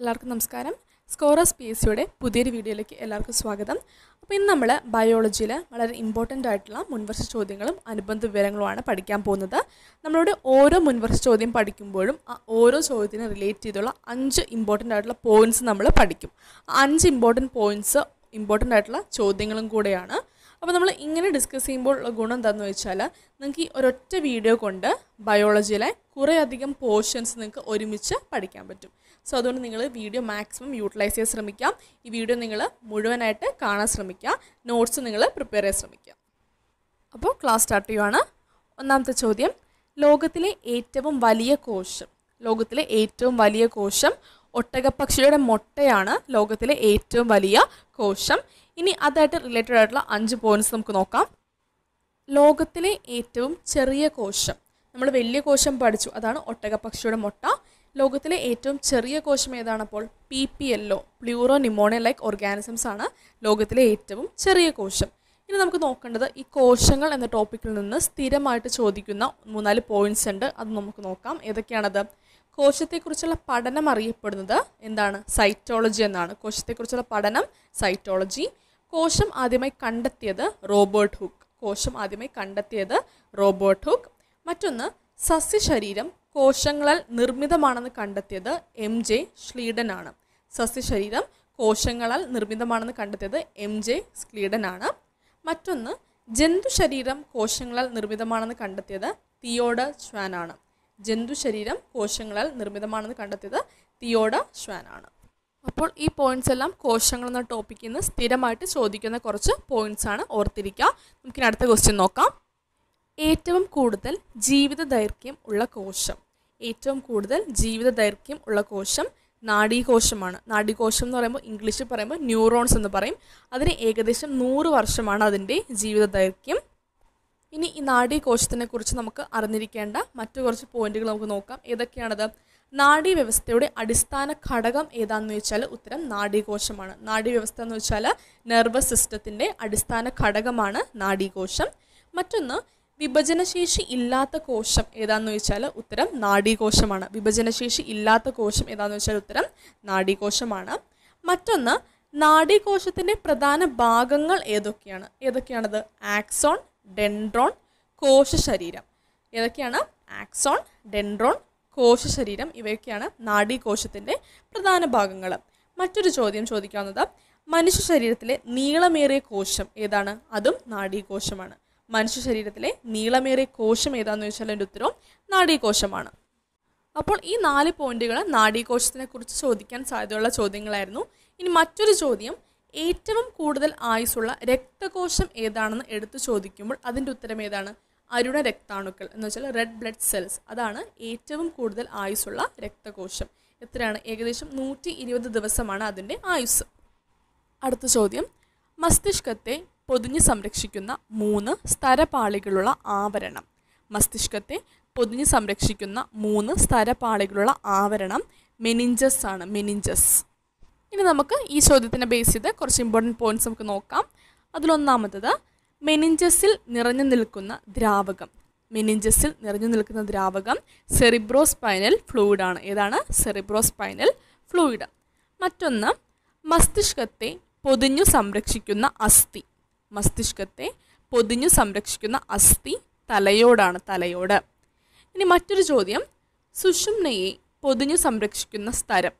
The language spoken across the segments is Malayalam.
എല്ലാവർക്കും നമസ്കാരം സ്കോറസ് പി എസ് സിയുടെ പുതിയൊരു വീഡിയോയിലേക്ക് എല്ലാവർക്കും സ്വാഗതം അപ്പോൾ ഇന്ന് നമ്മൾ ബയോളജിയിൽ വളരെ ഇമ്പോർട്ടൻ്റ് ആയിട്ടുള്ള മുൻവർഷ ചോദ്യങ്ങളും അനുബന്ധ വിവരങ്ങളുമാണ് പഠിക്കാൻ പോകുന്നത് നമ്മളോട് ഓരോ മുൻവർഷ ചോദ്യം പഠിക്കുമ്പോഴും ആ ഓരോ ചോദ്യത്തിനും റിലേറ്റ് ചെയ്തുള്ള അഞ്ച് ഇമ്പോർട്ടൻ്റ് ആയിട്ടുള്ള പോയിൻറ്റ്സ് നമ്മൾ പഠിക്കും അഞ്ച് ഇമ്പോർട്ടൻറ്റ് പോയിൻറ്റ്സ് ഇമ്പോർട്ടൻ്റ് ആയിട്ടുള്ള ചോദ്യങ്ങളും കൂടെയാണ് അപ്പോൾ നമ്മൾ ഇങ്ങനെ ഡിസ്കസ് ചെയ്യുമ്പോൾ ഉള്ള ഗുണം എന്താണെന്ന് വെച്ചാൽ നിങ്ങൾക്ക് ഈ ഒരൊറ്റ വീഡിയോ കൊണ്ട് ബയോളജിയിലെ കുറേയധികം പോർഷൻസ് നിങ്ങൾക്ക് ഒരുമിച്ച് പഠിക്കാൻ പറ്റും സോ അതുകൊണ്ട് നിങ്ങൾ വീഡിയോ മാക്സിമം യൂട്ടിലൈസ് ചെയ്യാൻ ശ്രമിക്കാം ഈ വീഡിയോ നിങ്ങൾ മുഴുവനായിട്ട് കാണാൻ ശ്രമിക്കാം നോട്ട്സ് നിങ്ങൾ പ്രിപ്പയർ ചെയ്യാൻ ശ്രമിക്കാം അപ്പോൾ ക്ലാസ് സ്റ്റാർട്ട് ചെയ്യുവാണ് ഒന്നാമത്തെ ചോദ്യം ലോകത്തിലെ ഏറ്റവും വലിയ കോശം ലോകത്തിലെ ഏറ്റവും വലിയ കോശം ഒട്ടകപ്പക്ഷിയുടെ മുട്ടയാണ് ലോകത്തിലെ ഏറ്റവും വലിയ കോശം ഇനി അതായിട്ട് റിലേറ്റഡ് ആയിട്ടുള്ള അഞ്ച് പോയിൻറ്റ്സ് നമുക്ക് നോക്കാം ലോകത്തിലെ ഏറ്റവും ചെറിയ കോശം നമ്മൾ വലിയ കോശം പഠിച്ചു അതാണ് ഒട്ടകപ്പക്ഷിയുടെ മുട്ട ലോകത്തിലെ ഏറ്റവും ചെറിയ കോശം ഏതാണപ്പോൾ P P L O pleuropneumonia like organisms ആണ് ലോകത്തിലെ ഏറ്റവും ചെറിയ കോശം ഇനി നമുക്ക് നോക്കേണ്ടത് ഈ കോശങ്ങൾ എന്ന ടോപ്പിക്കിൽ നിന്ന് സ്ഥിരമായിട്ട് ചോദിക്കുന്ന മൂന്നാല് പോയിന്റ്സ് ഉണ്ട് അത് നമുക്ക് നോക്കാം ഏതൊക്കെയാണത് കോശത്തെക്കുറിച്ചുള്ള പഠനം അറിയപ്പെടുന്നത് എന്താണ് സൈറ്റോളജി എന്നാണ് കോശത്തെക്കുറിച്ചുള്ള പഠനം സൈറ്റോളജി കോശം ആദ്യമായി കണ്ടെത്തിയത് റോബർട്ട് ഹുക്ക് കോശം ആദ്യമായി കണ്ടെത്തിയത് റോബർട്ട് ഹുക്ക് മറ്റൊന്ന് സസ്യശരീരം കോശങ്ങളാൽ നിർമ്മിതമാണെന്ന് കണ്ടെത്തിയത് എം ജെ ശ്ലീഡനാണ് സസ്യശരീരം കോശങ്ങളാൽ നിർമ്മിതമാണെന്ന് കണ്ടെത്തിയത് എം ജെ സ്ക്ലീഡനാണ് മറ്റൊന്ന് ജന്തുശരീരം കോശങ്ങളാൽ നിർമ്മിതമാണെന്ന് കണ്ടെത്തിയത് തിയോഡ ശ്വാനാണ് ജന്തുശരീരം കോശങ്ങളാൽ നിർമ്മിതമാണെന്ന് കണ്ടെത്തിയത് തിയോഡ ശ്വാനാണ് അപ്പോൾ ഈ പോയിന്റ്സ് എല്ലാം കോശങ്ങൾ എന്ന ടോപ്പിക്കിൽ നിന്ന് സ്ഥിരമായിട്ട് ചോദിക്കുന്ന കുറച്ച് പോയിന്റ്സ് ആണ് ഓർത്തിരിക്കുക നമുക്കിനി അടുത്ത ക്വസ്റ്റ്യൻ നോക്കാം ഏറ്റവും കൂടുതൽ ജീവിത ദൈർഘ്യം ഉള്ള കോശം ഏറ്റവും കൂടുതൽ ജീവിത ദൈർഘ്യം ഉള്ള കോശം നാഡീകോശമാണ് നാഡീകോശം എന്ന് പറയുമ്പോൾ ഇംഗ്ലീഷിൽ പറയുമ്പോൾ ന്യൂറോൺസ് എന്ന് പറയും അതിന് ഏകദേശം നൂറ് വർഷമാണ് അതിൻ്റെ ജീവിത ദൈർഘ്യം ഇനി ഈ നാഡീകോശത്തിനെ കുറിച്ച് നമുക്ക് അറിഞ്ഞിരിക്കേണ്ട മറ്റു കുറച്ച് പോയിന്റുകൾ നമുക്ക് നോക്കാം ഏതൊക്കെയാണത് നാഡീ വ്യവസ്ഥയുടെ അടിസ്ഥാന ഘടകം ഏതാണെന്ന് വെച്ചാൽ ഉത്തരം നാഡീകോശമാണ് നാഡീ വ്യവസ്ഥ എന്ന് വെച്ചാൽ നെർവസ് സിസ്റ്റത്തിൻ്റെ അടിസ്ഥാന ഘടകമാണ് നാഡീകോശം മറ്റൊന്ന് വിഭജനശേഷി ഇല്ലാത്ത കോശം ഏതാണെന്ന് ചോദിച്ചാൽ ഉത്തരം നാഡീകോശമാണ് വിഭജനശേഷി ഇല്ലാത്ത കോശം ഏതാന്ന് വെച്ചാൽ ഉത്തരം നാഡീകോശമാണ് മറ്റൊന്ന് നാഡീകോശത്തിൻ്റെ പ്രധാന ഭാഗങ്ങൾ ഏതൊക്കെയാണ് ഏതൊക്കെയാണത് ആക്സോൺ ഡെൻഡ്രോൺ കോശശരീരം ഏതൊക്കെയാണ് ആക്സോൺ ഡെൻഡ്രോൺ കോശശരീരം ഇവയൊക്കെയാണ് നാഡീകോശത്തിൻ്റെ പ്രധാന ഭാഗങ്ങൾ മറ്റൊരു ചോദ്യം ചോദിക്കാവുന്നത് മനുഷ്യ ശരീരത്തിലെ നീളമേറിയ കോശം ഏതാണ് അതും നാഡീകോശമാണ് മനുഷ്യ ശരീരത്തിലെ നീളമേറിയ കോശം ഏതാന്ന് ചോദിച്ചാൽ എൻ്റെ ഉത്തരവും നാഡീകോശമാണ് അപ്പോൾ ഈ നാല് പോയിന്റുകൾ നാഡീകോശത്തിനെ കുറിച്ച് ചോദിക്കാൻ സാധ്യതയുള്ള ചോദ്യങ്ങളായിരുന്നു ഇനി മറ്റൊരു ചോദ്യം ഏറ്റവും കൂടുതൽ ആയുസ്സുള്ള രക്തകോശം ഏതാണെന്ന് എടുത്തു ചോദിക്കുമ്പോൾ അതിൻ്റെ ഉത്തരം ഏതാണ് അരുണ രക്താണുക്കൾ എന്ന് വെച്ചാൽ റെഡ് ബ്ലഡ് സെൽസ് അതാണ് ഏറ്റവും കൂടുതൽ ആയുസ്സുള്ള രക്തകോശം എത്രയാണ് ഏകദേശം നൂറ്റി ഇരുപത് ദിവസമാണ് അതിൻ്റെ ആയുസ് അടുത്ത ചോദ്യം മസ്തിഷ്കത്തെ പൊതിഞ്ഞു സംരക്ഷിക്കുന്ന മൂന്ന് സ്ഥരപാളികളുള്ള ആവരണം മസ്തിഷ്കത്തെ പൊതിഞ്ഞു സംരക്ഷിക്കുന്ന മൂന്ന് സ്ഥരപാളികളുള്ള ആവരണം മെനിഞ്ചസ് ആണ് മെനിഞ്ചസ് ഇനി നമുക്ക് ഈ ചോദ്യത്തിനെ ബേസ് ചെയ്ത് കുറച്ച് ഇമ്പോർട്ടൻറ്റ് പോയിന്റ്സ് നമുക്ക് നോക്കാം അതിലൊന്നാമത്തത് മെനിഞ്ചസിൽ നിറഞ്ഞു നിൽക്കുന്ന ദ്രാവകം മെനിഞ്ചസിൽ നിറഞ്ഞു നിൽക്കുന്ന ദ്രാവകം സെറിബ്രോസ്പൈനൽ ആണ് ഏതാണ് സെറിബ്രോസ്പൈനൽ ഫ്ലൂയിഡ് മറ്റൊന്ന് മസ്തിഷ്കത്തെ പൊതിഞ്ഞു സംരക്ഷിക്കുന്ന അസ്ഥി മസ്തിഷ്കത്തെ പൊതിഞ്ഞു സംരക്ഷിക്കുന്ന അസ്ഥി തലയോടാണ് തലയോട് ഇനി മറ്റൊരു ചോദ്യം സുഷുമ്നയെ പൊതിഞ്ഞു സംരക്ഷിക്കുന്ന സ്ഥലം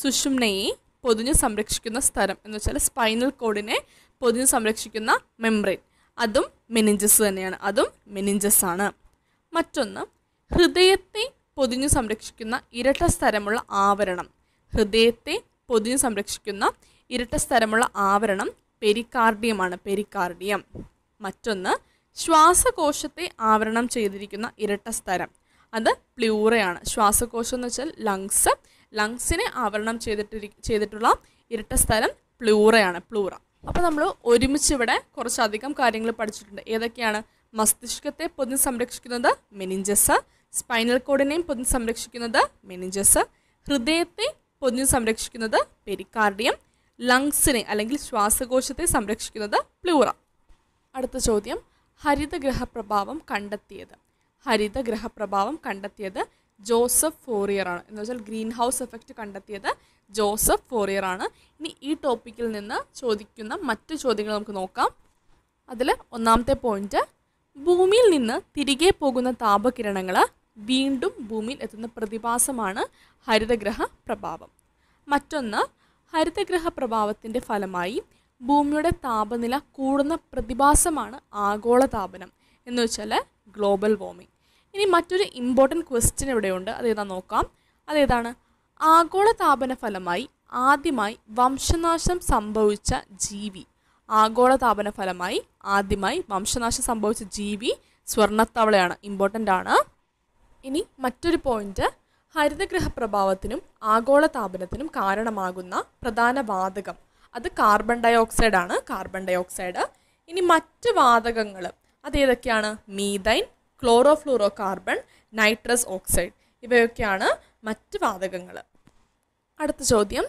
സുഷുമ്നയെ പൊതിഞ്ഞു സംരക്ഷിക്കുന്ന സ്ഥലം എന്ന് വെച്ചാൽ സ്പൈനൽ കോഡിനെ പൊതിഞ്ഞു സംരക്ഷിക്കുന്ന മെമ്പ്രെയിൻ അതും മെനിഞ്ചസ് തന്നെയാണ് അതും മെനിഞ്ചസ് ആണ് മറ്റൊന്ന് ഹൃദയത്തെ പൊതിഞ്ഞു സംരക്ഷിക്കുന്ന ഇരട്ട സ്ഥലമുള്ള ആവരണം ഹൃദയത്തെ പൊതിഞ്ഞു സംരക്ഷിക്കുന്ന ഇരട്ട സ്ഥലമുള്ള ആവരണം പെരിക്കാർഡിയമാണ് പെരിക്കാർഡിയം മറ്റൊന്ന് ശ്വാസകോശത്തെ ആവരണം ചെയ്തിരിക്കുന്ന ഇരട്ട സ്ഥലം അത് പ്ലൂറയാണ് ശ്വാസകോശം എന്ന് വെച്ചാൽ ലങ്സ് ലങ്സിനെ ആവരണം ചെയ്തിട്ടിരി ചെയ്തിട്ടുള്ള ഇരട്ട സ്ഥലം പ്ലൂറയാണ് പ്ലൂറ അപ്പോൾ നമ്മൾ ഒരുമിച്ച് ഇവിടെ കുറച്ചധികം കാര്യങ്ങൾ പഠിച്ചിട്ടുണ്ട് ഏതൊക്കെയാണ് മസ്തിഷ്കത്തെ പൊതിഞ്ഞ് സംരക്ഷിക്കുന്നത് മെനിഞ്ചസ് സ്പൈനൽ കോഡിനെയും പൊതിഞ്ഞ് സംരക്ഷിക്കുന്നത് മെനിഞ്ചസ് ഹൃദയത്തെ പൊതിഞ്ഞ് സംരക്ഷിക്കുന്നത് പെരിക്കാർഡിയം ലങ്സിനെ അല്ലെങ്കിൽ ശ്വാസകോശത്തെ സംരക്ഷിക്കുന്നത് പ്ലൂറ അടുത്ത ചോദ്യം ഹരിതഗ്രഹ പ്രഭാവം കണ്ടെത്തിയത് ഹരിതഗ്രഹ പ്രഭാവം കണ്ടെത്തിയത് ജോസഫ് ഫോറിയർ ആണ് എന്ന് വെച്ചാൽ ഗ്രീൻ ഹൗസ് എഫക്റ്റ് കണ്ടെത്തിയത് ജോസഫ് ഫോറിയർ ആണ് ഇനി ഈ ടോപ്പിക്കിൽ നിന്ന് ചോദിക്കുന്ന മറ്റു ചോദ്യങ്ങൾ നമുക്ക് നോക്കാം അതിൽ ഒന്നാമത്തെ പോയിന്റ് ഭൂമിയിൽ നിന്ന് തിരികെ പോകുന്ന താപകിരണങ്ങൾ വീണ്ടും ഭൂമിയിൽ എത്തുന്ന പ്രതിഭാസമാണ് ഹരിതഗ്രഹ പ്രഭാവം മറ്റൊന്ന് ഹരിതഗ്രഹ പ്രഭാവത്തിൻ്റെ ഫലമായി ഭൂമിയുടെ താപനില കൂടുന്ന പ്രതിഭാസമാണ് ആഗോളതാപനം എന്ന് വെച്ചാൽ ഗ്ലോബൽ വാർമിംഗ് ഇനി മറ്റൊരു ഇമ്പോർട്ടൻറ്റ് ക്വസ്റ്റ്യൻ ഇവിടെയുണ്ട് അതേതാ നോക്കാം അതേതാണ് ആഗോളതാപന ഫലമായി ആദ്യമായി വംശനാശം സംഭവിച്ച ജീവി ആഗോളതാപന ഫലമായി ആദ്യമായി വംശനാശം സംഭവിച്ച ജീവി സ്വർണ്ണത്തവളയാണ് ഇമ്പോർട്ടൻ്റ് ആണ് ഇനി മറ്റൊരു പോയിന്റ് ഹരിതഗ്രഹ പ്രഭാവത്തിനും ആഗോള താപനത്തിനും കാരണമാകുന്ന പ്രധാന വാതകം അത് കാർബൺ ഡയോക്സൈഡ് ആണ് കാർബൺ ഡയോക്സൈഡ് ഇനി മറ്റ് വാതകങ്ങൾ ഏതൊക്കെയാണ് methane chlorofluorocarbon nitrous oxide ഇവയൊക്കെയാണ് മറ്റ് വാതകങ്ങൾ അടുത്ത ചോദ്യം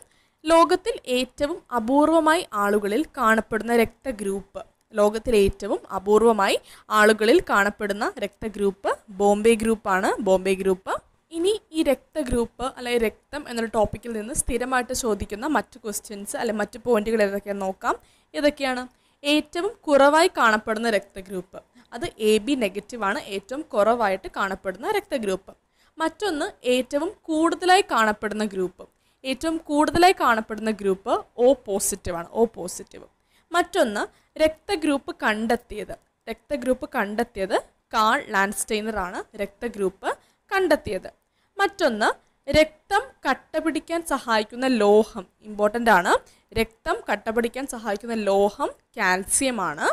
ലോകത്തിൽ ഏറ്റവും അപൂർവമായി ആളുകളിൽ കാണപ്പെടുന്ന രക്തഗ്രൂപ്പ് ലോകത്തിൽ ഏറ്റവും അപൂർവമായി ആളുകളിൽ കാണപ്പെടുന്ന രക്തഗ്രൂപ്പ് ബോംബെ ഗ്രൂപ്പാണ് ബോംബെ ഗ്രൂപ്പ് ഇനി ഈ രക്തഗ്രൂപ്പ് അല്ലെങ്കിൽ രക്തം എന്നൊരു ടോപ്പിക്കിൽ നിന്ന് സ്ഥിരമായിട്ട് ചോദിക്കുന്ന മറ്റ് ക്വസ്റ്റ്യൻസ് അല്ലെങ്കിൽ മറ്റ് പോയിന്റുകൾ ഏതൊക്കെയാണ് നോക്കാം ഏതൊക്കെയാണ് ഏറ്റവും കുറവായി കാണപ്പെടുന്ന രക്തഗ്രൂപ്പ് അത് എ ബി നെഗറ്റീവാണ് ഏറ്റവും കുറവായിട്ട് കാണപ്പെടുന്ന രക്തഗ്രൂപ്പ് മറ്റൊന്ന് ഏറ്റവും കൂടുതലായി കാണപ്പെടുന്ന ഗ്രൂപ്പ് ഏറ്റവും കൂടുതലായി കാണപ്പെടുന്ന ഗ്രൂപ്പ് ഓ പോസിറ്റീവാണ് ഓ പോസിറ്റീവ് മറ്റൊന്ന് രക്തഗ്രൂപ്പ് കണ്ടെത്തിയത് രക്തഗ്രൂപ്പ് കണ്ടെത്തിയത് കാൾ ലാൻഡ്സ്റ്റൈനറാണ് രക്തഗ്രൂപ്പ് കണ്ടെത്തിയത് മറ്റൊന്ന് രക്തം കട്ട പിടിക്കാൻ സഹായിക്കുന്ന ലോഹം ഇമ്പോർട്ടൻ്റ് ആണ് രക്തം കട്ട പിടിക്കാൻ സഹായിക്കുന്ന ലോഹം കാൽസ്യം ആണ്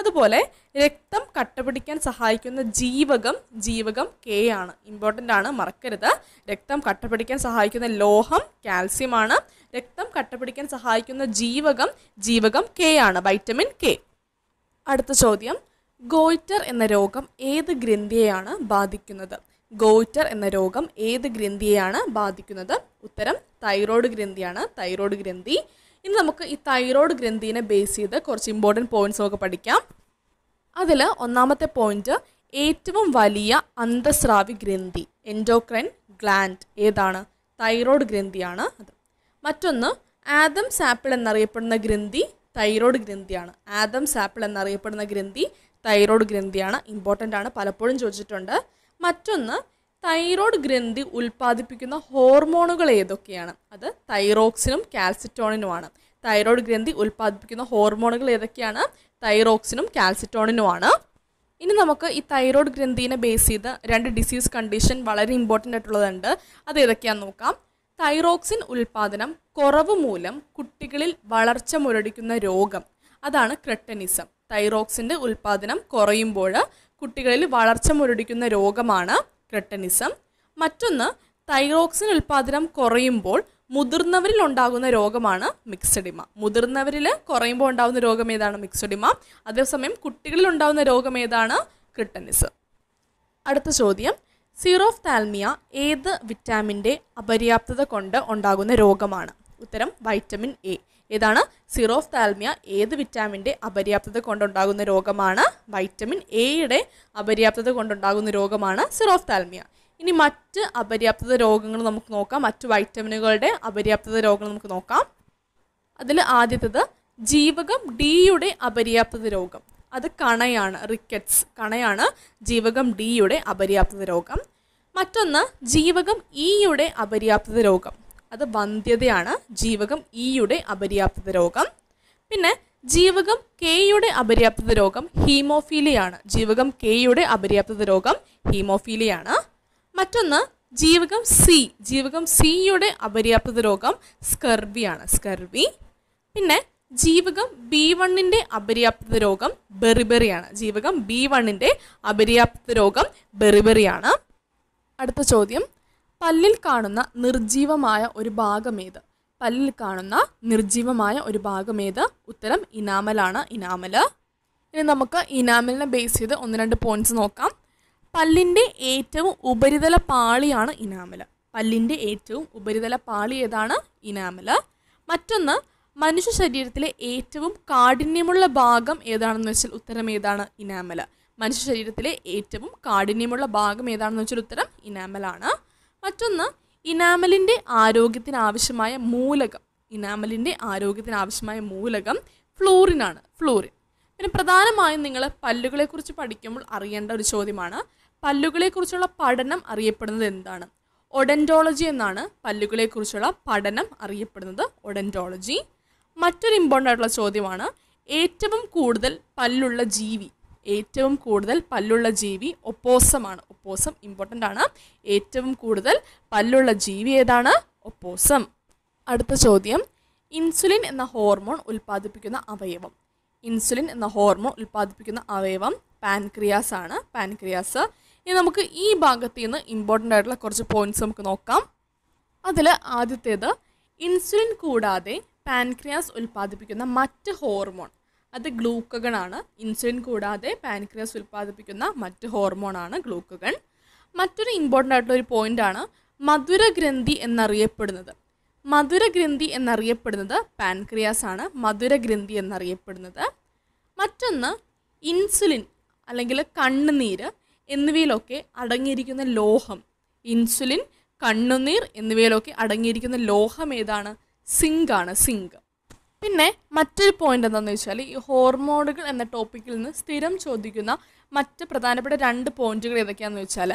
അതുപോലെ രക്തം കട്ട പിടിക്കാൻ സഹായിക്കുന്ന ജീവകം ജീവകം കെ ആണ് ഇമ്പോർട്ടൻ്റ് ആണ് മറക്കരുത് രക്തം കട്ട പിടിക്കാൻ സഹായിക്കുന്ന ലോഹം കാൽസ്യം ആണ് രക്തം കട്ട പിടിക്കാൻ സഹായിക്കുന്ന ജീവകം ജീവകം കെ ആണ് വൈറ്റമിൻ കെ അടുത്ത ചോദ്യം ഗോയിറ്റർ എന്ന രോഗം ഏത് ഗ്രന്ഥിയെയാണ് ബാധിക്കുന്നത് ഗോയിറ്റർ എന്ന രോഗം ഏത് ഗ്രന്ഥിയെയാണ് ബാധിക്കുന്നത് ഉത്തരം തൈറോയ്ഡ് ഗ്രന്ഥിയാണ് തൈറോയ്ഡ് ഗ്രന്ഥി ഇനി നമുക്ക് ഈ തൈറോയ്ഡ് ഗ്രന്ഥിനെ ബേസ് ചെയ്ത് കുറച്ച് ഇമ്പോർട്ടൻറ്റ് പോയിന്റ്സ് നമുക്ക് പഠിക്കാം അതിൽ ഒന്നാമത്തെ പോയിന്റ് ഏറ്റവും വലിയ അന്തസ്രാവി ഗ്രന്ഥി എൻഡോക്രൈൻ ഗ്ലാൻഡ് ഏതാണ് തൈറോയ്ഡ് ഗ്രന്ഥിയാണ് അത് മറ്റൊന്ന് ആദം സാപ്പിൾ എന്നറിയപ്പെടുന്ന ഗ്രന്ഥി തൈറോയ്ഡ് ഗ്രന്ഥിയാണ് ആദം സാപ്പിൾ എന്നറിയപ്പെടുന്ന ഗ്രന്ഥി തൈറോയ്ഡ് ഗ്രന്ഥിയാണ് ഇമ്പോർട്ടൻ്റ് ആണ് പലപ്പോഴും ചോദിച്ചിട്ടുണ്ട് മറ്റൊന്ന് തൈറോയ്ഡ് ഗ്രന്ഥി ഉൽപ്പാദിപ്പിക്കുന്ന ഹോർമോണുകൾ ഏതൊക്കെയാണ് അത് തൈറോക്സിനും കാൽസിറ്റോണിനുമാണ് തൈറോയ്ഡ് ഗ്രന്ഥി ഉൽപ്പാദിപ്പിക്കുന്ന ഹോർമോണുകൾ ഏതൊക്കെയാണ് തൈറോക്സിനും കാൽസിറ്റോണിനുമാണ് ഇനി നമുക്ക് ഈ തൈറോയ്ഡ് ഗ്രന്ഥിനെ ബേസ് ചെയ്ത് രണ്ട് ഡിസീസ് കണ്ടീഷൻ വളരെ ഇമ്പോർട്ടൻ്റ് ആയിട്ടുള്ളതുണ്ട് അത് ഏതൊക്കെയാണെന്ന് നോക്കാം തൈറോക്സിൻ ഉൽപാദനം കുറവ് മൂലം കുട്ടികളിൽ വളർച്ച മുരടിക്കുന്ന രോഗം അതാണ് ക്രെട്ടനിസം തൈറോക്സിൻ്റെ ഉൽപാദനം കുറയുമ്പോൾ കുട്ടികളിൽ വളർച്ച മുരടിക്കുന്ന രോഗമാണ് ക്രട്ടനിസം മറ്റൊന്ന് തൈറോക്സിൻ ഉൽപാദനം കുറയുമ്പോൾ മുതിർന്നവരിൽ ഉണ്ടാകുന്ന രോഗമാണ് മിക്സഡിമ മുതിർന്നവരിൽ കുറയുമ്പോൾ ഉണ്ടാകുന്ന രോഗം ഏതാണ് മിക്സഡിമ അതേസമയം കുട്ടികളിൽ ഉണ്ടാകുന്ന രോഗം ഏതാണ് ക്രിട്ടനിസ് അടുത്ത ചോദ്യം സീറോഫ് താൽമിയ ഏത് വിറ്റാമിൻ്റെ അപര്യാപ്തത കൊണ്ട് ഉണ്ടാകുന്ന രോഗമാണ് ഉത്തരം വൈറ്റമിൻ എ ഏതാണ് സിറോഫ്താൽമിയ ഏത് വിറ്റാമിൻ്റെ അപര്യാപ്തത കൊണ്ടുണ്ടാകുന്ന രോഗമാണ് വൈറ്റമിൻ എയുടെ അപര്യാപ്തത കൊണ്ടുണ്ടാകുന്ന രോഗമാണ് സിറോഫ്താൽമിയ ഇനി മറ്റ് അപര്യാപ്തത രോഗങ്ങൾ നമുക്ക് നോക്കാം മറ്റ് വൈറ്റമിനുകളുടെ അപര്യാപ്തത രോഗങ്ങൾ നമുക്ക് നോക്കാം അതിൽ ആദ്യത്തത് ജീവകം ഡിയുടെ അപര്യാപ്തത രോഗം അത് കണയാണ് റിക്കറ്റ്സ് കണയാണ് ജീവകം ഡിയുടെ അപര്യാപ്തത രോഗം മറ്റൊന്ന് ജീവകം ഇയുടെ e അപര്യാപ്തത രോഗം അത് വന്ധ്യതയാണ് ജീവകം ഇയുടെ e അപര്യാപ്തത രോഗം പിന്നെ ജീവകം കെയുടെ അപര്യാപ്തത രോഗം ഹീമോഫീലിയാണ് ജീവകം കെയുടെ അപര്യാപ്തത രോഗം ഹീമോഫീലിയാണ് മറ്റൊന്ന് ജീവകം സി ജീവകം സിയുടെ അപര്യാപ്തത രോഗം സ്കർവിയാണ് സ്കർവി പിന്നെ ജീവകം ബി വണ്ണിൻ്റെ അപര്യാപ്തത രോഗം ബെറിബെറിയാണ് ജീവകം ബി വണ്ണിൻ്റെ അപര്യാപ്തത രോഗം ബെറിബെറിയാണ് അടുത്ത ചോദ്യം പല്ലിൽ കാണുന്ന നിർജീവമായ ഒരു ഭാഗമേത് പല്ലിൽ കാണുന്ന നിർജീവമായ ഒരു ഭാഗമേത് ഉത്തരം ഇനാമലാണ് ഇനാമൽ ഇനി നമുക്ക് ഇനാമലിനെ ബേസ് ചെയ്ത് ഒന്ന് രണ്ട് പോയിന്റ്സ് നോക്കാം പല്ലിൻ്റെ ഏറ്റവും ഉപരിതല പാളിയാണ് ഇനാമൽ പല്ലിൻ്റെ ഏറ്റവും ഉപരിതല പാളി ഏതാണ് ഇനാമൽ മറ്റൊന്ന് മനുഷ്യ ശരീരത്തിലെ ഏറ്റവും കാഠിന്യമുള്ള ഭാഗം ഏതാണെന്ന് വെച്ചാൽ ഉത്തരം ഏതാണ് ഇനാമൽ മനുഷ്യ ശരീരത്തിലെ ഏറ്റവും കാഠിന്യമുള്ള ഭാഗം ഏതാണെന്ന് വെച്ചാൽ ഉത്തരം ഇനാമലാണ് മറ്റൊന്ന് ഇനാമലിൻ്റെ ആവശ്യമായ മൂലകം ഇനാമലിൻ്റെ ആവശ്യമായ മൂലകം ഫ്ലൂറിൻ ആണ് ഫ്ലൂറിൻ പിന്നെ പ്രധാനമായും നിങ്ങൾ പല്ലുകളെക്കുറിച്ച് പഠിക്കുമ്പോൾ അറിയേണ്ട ഒരു ചോദ്യമാണ് പല്ലുകളെക്കുറിച്ചുള്ള പഠനം അറിയപ്പെടുന്നത് എന്താണ് ഒഡൻറ്റോളജി എന്നാണ് പല്ലുകളെക്കുറിച്ചുള്ള പഠനം അറിയപ്പെടുന്നത് ഒഡൻറ്റോളജി മറ്റൊരു ഇമ്പോർട്ടൻ്റ് ആയിട്ടുള്ള ചോദ്യമാണ് ഏറ്റവും കൂടുതൽ പല്ലുള്ള ജീവി ഏറ്റവും കൂടുതൽ പല്ലുള്ള ജീവി ഒപ്പോസമാണ് ഒപ്പോസം ഇമ്പോർട്ടൻ്റ് ആണ് ഏറ്റവും കൂടുതൽ പല്ലുള്ള ജീവി ഏതാണ് ഒപ്പോസം അടുത്ത ചോദ്യം ഇൻസുലിൻ എന്ന ഹോർമോൺ ഉൽപ്പാദിപ്പിക്കുന്ന അവയവം ഇൻസുലിൻ എന്ന ഹോർമോൺ ഉൽപ്പാദിപ്പിക്കുന്ന അവയവം പാൻക്രിയാസ് ആണ് പാൻക്രിയാസ് ഇനി നമുക്ക് ഈ ഭാഗത്ത് നിന്ന് ഇമ്പോർട്ടൻ്റ് ആയിട്ടുള്ള കുറച്ച് പോയിന്റ്സ് നമുക്ക് നോക്കാം അതിൽ ആദ്യത്തേത് ഇൻസുലിൻ കൂടാതെ പാൻക്രിയാസ് ഉൽപ്പാദിപ്പിക്കുന്ന മറ്റ് ഹോർമോൺ അത് ആണ് ഇൻസുലിൻ കൂടാതെ പാൻക്രിയാസ് ഉൽപ്പാദിപ്പിക്കുന്ന മറ്റ് ആണ് ഗ്ലൂക്കഗൺ മറ്റൊരു ഇമ്പോർട്ടൻ്റ് ആയിട്ടുള്ള ഒരു ആണ് മധുരഗ്രന്ഥി എന്നറിയപ്പെടുന്നത് മധുരഗ്രന്ഥി എന്നറിയപ്പെടുന്നത് പാൻക്രിയാസ് ആണ് മധുരഗ്രന്ഥി എന്നറിയപ്പെടുന്നത് മറ്റൊന്ന് ഇൻസുലിൻ അല്ലെങ്കിൽ കണ്ണുനീര് എന്നിവയിലൊക്കെ അടങ്ങിയിരിക്കുന്ന ലോഹം ഇൻസുലിൻ കണ്ണുനീർ എന്നിവയിലൊക്കെ അടങ്ങിയിരിക്കുന്ന ലോഹം ഏതാണ് സിങ്കാണ് സിങ്ക് പിന്നെ മറ്റൊരു പോയിന്റ് എന്താണെന്ന് വെച്ചാൽ ഈ ഹോർമോണുകൾ എന്ന ടോപ്പിക്കിൽ നിന്ന് സ്ഥിരം ചോദിക്കുന്ന മറ്റ് പ്രധാനപ്പെട്ട രണ്ട് പോയിന്റുകൾ ഏതൊക്കെയാണെന്ന് വെച്ചാൽ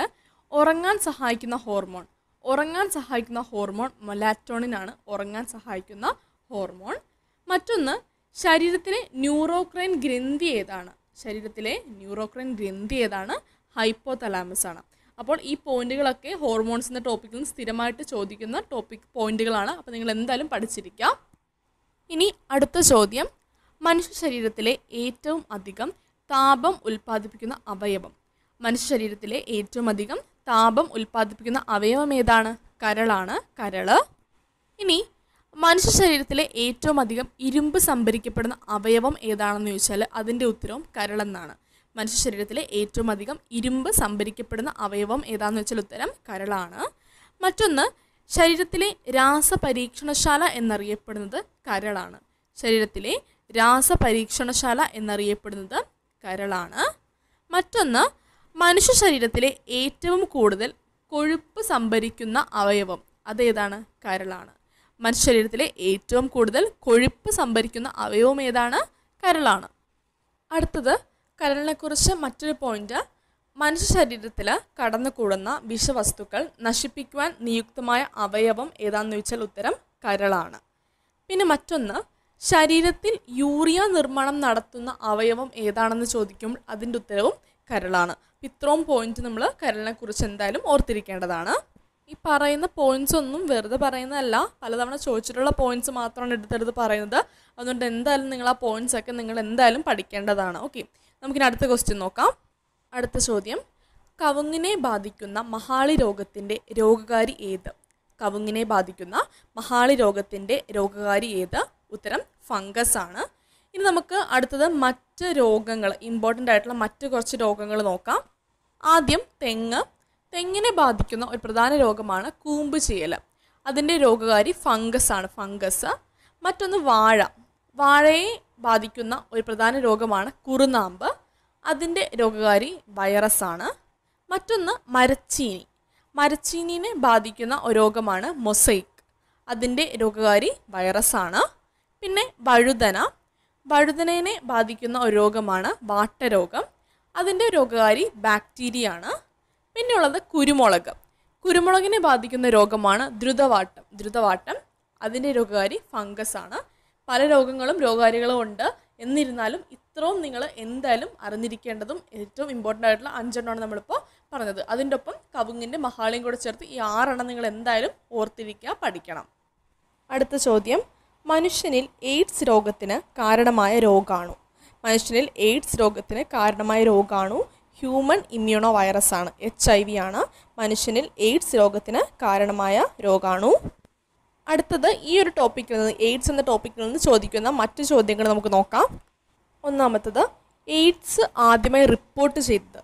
ഉറങ്ങാൻ സഹായിക്കുന്ന ഹോർമോൺ ഉറങ്ങാൻ സഹായിക്കുന്ന ഹോർമോൺ മൊലാറ്റോണിനാണ് ഉറങ്ങാൻ സഹായിക്കുന്ന ഹോർമോൺ മറ്റൊന്ന് ശരീരത്തിലെ ന്യൂറോക്രൈൻ ഗ്രന്ഥി ഏതാണ് ശരീരത്തിലെ ന്യൂറോക്രൈൻ ഗ്രന്ഥി ഏതാണ് ഹൈപ്പോ ആണ് അപ്പോൾ ഈ പോയിന്റുകളൊക്കെ ഹോർമോൺസിൻ്റെ എന്ന ടോപ്പിക്കിൽ നിന്ന് സ്ഥിരമായിട്ട് ചോദിക്കുന്ന ടോപ്പിക് പോയിന്റുകളാണ് അപ്പോൾ നിങ്ങൾ എന്തായാലും പഠിച്ചിരിക്കാം ഇനി അടുത്ത ചോദ്യം മനുഷ്യ ശരീരത്തിലെ ഏറ്റവും അധികം താപം ഉൽപ്പാദിപ്പിക്കുന്ന അവയവം മനുഷ്യ ശരീരത്തിലെ ഏറ്റവും അധികം താപം ഉൽപ്പാദിപ്പിക്കുന്ന അവയവം ഏതാണ് കരളാണ് കരള് ഇനി മനുഷ്യ ശരീരത്തിലെ ഏറ്റവും അധികം ഇരുമ്പ് സംഭരിക്കപ്പെടുന്ന അവയവം ഏതാണെന്ന് ചോദിച്ചാൽ അതിൻ്റെ ഉത്തരവും കരളെന്നാണ് മനുഷ്യ ശരീരത്തിലെ ഏറ്റവും അധികം ഇരുമ്പ് സംഭരിക്കപ്പെടുന്ന അവയവം ഏതാണെന്ന് വെച്ചാൽ ഉത്തരം കരളാണ് മറ്റൊന്ന് ശരീരത്തിലെ രാസപരീക്ഷണശാല എന്നറിയപ്പെടുന്നത് കരളാണ് ശരീരത്തിലെ രാസപരീക്ഷണശാല എന്നറിയപ്പെടുന്നത് കരളാണ് മറ്റൊന്ന് മനുഷ്യ ശരീരത്തിലെ ഏറ്റവും കൂടുതൽ കൊഴുപ്പ് സംഭരിക്കുന്ന അവയവം അതേതാണ് കരളാണ് മനുഷ്യ ശരീരത്തിലെ ഏറ്റവും കൂടുതൽ കൊഴുപ്പ് സംഭരിക്കുന്ന അവയവം ഏതാണ് കരളാണ് അടുത്തത് കരളിനെക്കുറിച്ച് മറ്റൊരു പോയിന്റ് മനുഷ്യ ശരീരത്തിൽ കടന്നുകൂടുന്ന വിഷവസ്തുക്കൾ നശിപ്പിക്കുവാൻ നിയുക്തമായ അവയവം ഏതാണെന്ന് വെച്ചാൽ ഉത്തരം കരളാണ് പിന്നെ മറ്റൊന്ന് ശരീരത്തിൽ യൂറിയ നിർമ്മാണം നടത്തുന്ന അവയവം ഏതാണെന്ന് ചോദിക്കുമ്പോൾ അതിൻ്റെ ഉത്തരവും കരളാണ് ഇത്രയും പോയിന്റ് നമ്മൾ കരളിനെ കുറിച്ച് എന്തായാലും ഓർത്തിരിക്കേണ്ടതാണ് ഈ പറയുന്ന പോയിന്റ്സ് ഒന്നും വെറുതെ പറയുന്നതല്ല പലതവണ ചോദിച്ചിട്ടുള്ള പോയിന്റ്സ് മാത്രമാണ് എടുത്തെടുത്ത് പറയുന്നത് അതുകൊണ്ട് എന്തായാലും നിങ്ങൾ ആ പോയിന്റ്സ് ഒക്കെ നിങ്ങൾ എന്തായാലും പഠിക്കേണ്ടതാണ് ഓക്കെ നമുക്കിനി അടുത്ത ക്വസ്റ്റ്യൻ നോക്കാം അടുത്ത ചോദ്യം കവുങ്ങിനെ ബാധിക്കുന്ന മഹാളി രോഗത്തിൻ്റെ രോഗകാരി ഏത് കവുങ്ങിനെ ബാധിക്കുന്ന മഹാളി രോഗത്തിൻ്റെ രോഗകാരി ഏത് ഉത്തരം ഫംഗസ് ആണ് ഇനി നമുക്ക് അടുത്തത് മറ്റ് രോഗങ്ങൾ ഇമ്പോർട്ടൻ്റ് ആയിട്ടുള്ള മറ്റ് കുറച്ച് രോഗങ്ങൾ നോക്കാം ആദ്യം തെങ്ങ് തെങ്ങിനെ ബാധിക്കുന്ന ഒരു പ്രധാന രോഗമാണ് കൂമ്പ് ചെയ്യൽ അതിൻ്റെ രോഗകാരി ഫംഗസ് ആണ് ഫംഗസ് മറ്റൊന്ന് വാഴ വാഴയെ ബാധിക്കുന്ന ഒരു പ്രധാന രോഗമാണ് കുറുനാമ്പ് അതിൻ്റെ രോഗകാരി വൈറസാണ് മറ്റൊന്ന് മരച്ചീനി മരച്ചീനിനെ ബാധിക്കുന്ന രോഗമാണ് മൊസൈക്ക് അതിൻ്റെ രോഗകാരി വൈറസാണ് പിന്നെ വഴുതന വഴുതനേനെ ബാധിക്കുന്ന ഒരു രോഗമാണ് വാട്ടരോഗം അതിൻ്റെ രോഗകാരി ബാക്ടീരിയ ആണ് പിന്നെ ഉള്ളത് കുരുമുളക് കുരുമുളകിനെ ബാധിക്കുന്ന രോഗമാണ് ദ്രുതവാട്ടം ദ്രുതവാട്ടം അതിൻ്റെ രോഗകാരി ഫംഗസ് ആണ് പല രോഗങ്ങളും രോഗകാരികളും ഉണ്ട് എന്നിരുന്നാലും ഇത്രയും നിങ്ങൾ എന്തായാലും അറിഞ്ഞിരിക്കേണ്ടതും ഏറ്റവും ഇമ്പോർട്ടൻ്റ് ആയിട്ടുള്ള അഞ്ചെണ്ണമാണ് നമ്മളിപ്പോൾ പറഞ്ഞത് അതിൻ്റെ ഒപ്പം കവുങ്ങിൻ്റെ മഹാളിയും കൂടെ ചേർത്ത് ഈ ആറെണ്ണം നിങ്ങൾ എന്തായാലും ഓർത്തിരിക്കുക പഠിക്കണം അടുത്ത ചോദ്യം മനുഷ്യനിൽ എയ്ഡ്സ് രോഗത്തിന് കാരണമായ രോഗാണു മനുഷ്യനിൽ എയ്ഡ്സ് രോഗത്തിന് കാരണമായ രോഗാണു ഹ്യൂമൻ ഇമ്മ്യൂണോ വൈറസ് ആണ് എച്ച് ഐ വി ആണ് മനുഷ്യനിൽ എയ്ഡ്സ് രോഗത്തിന് കാരണമായ രോഗാണു അടുത്തത് ഈ ഒരു ടോപ്പിക്കിൽ നിന്ന് എയ്ഡ്സ് എന്ന ടോപ്പിക്കിൽ നിന്ന് ചോദിക്കുന്ന മറ്റു ചോദ്യങ്ങൾ നമുക്ക് നോക്കാം ഒന്നാമത്തത് എയ്ഡ്സ് ആദ്യമായി റിപ്പോർട്ട് ചെയ്തത്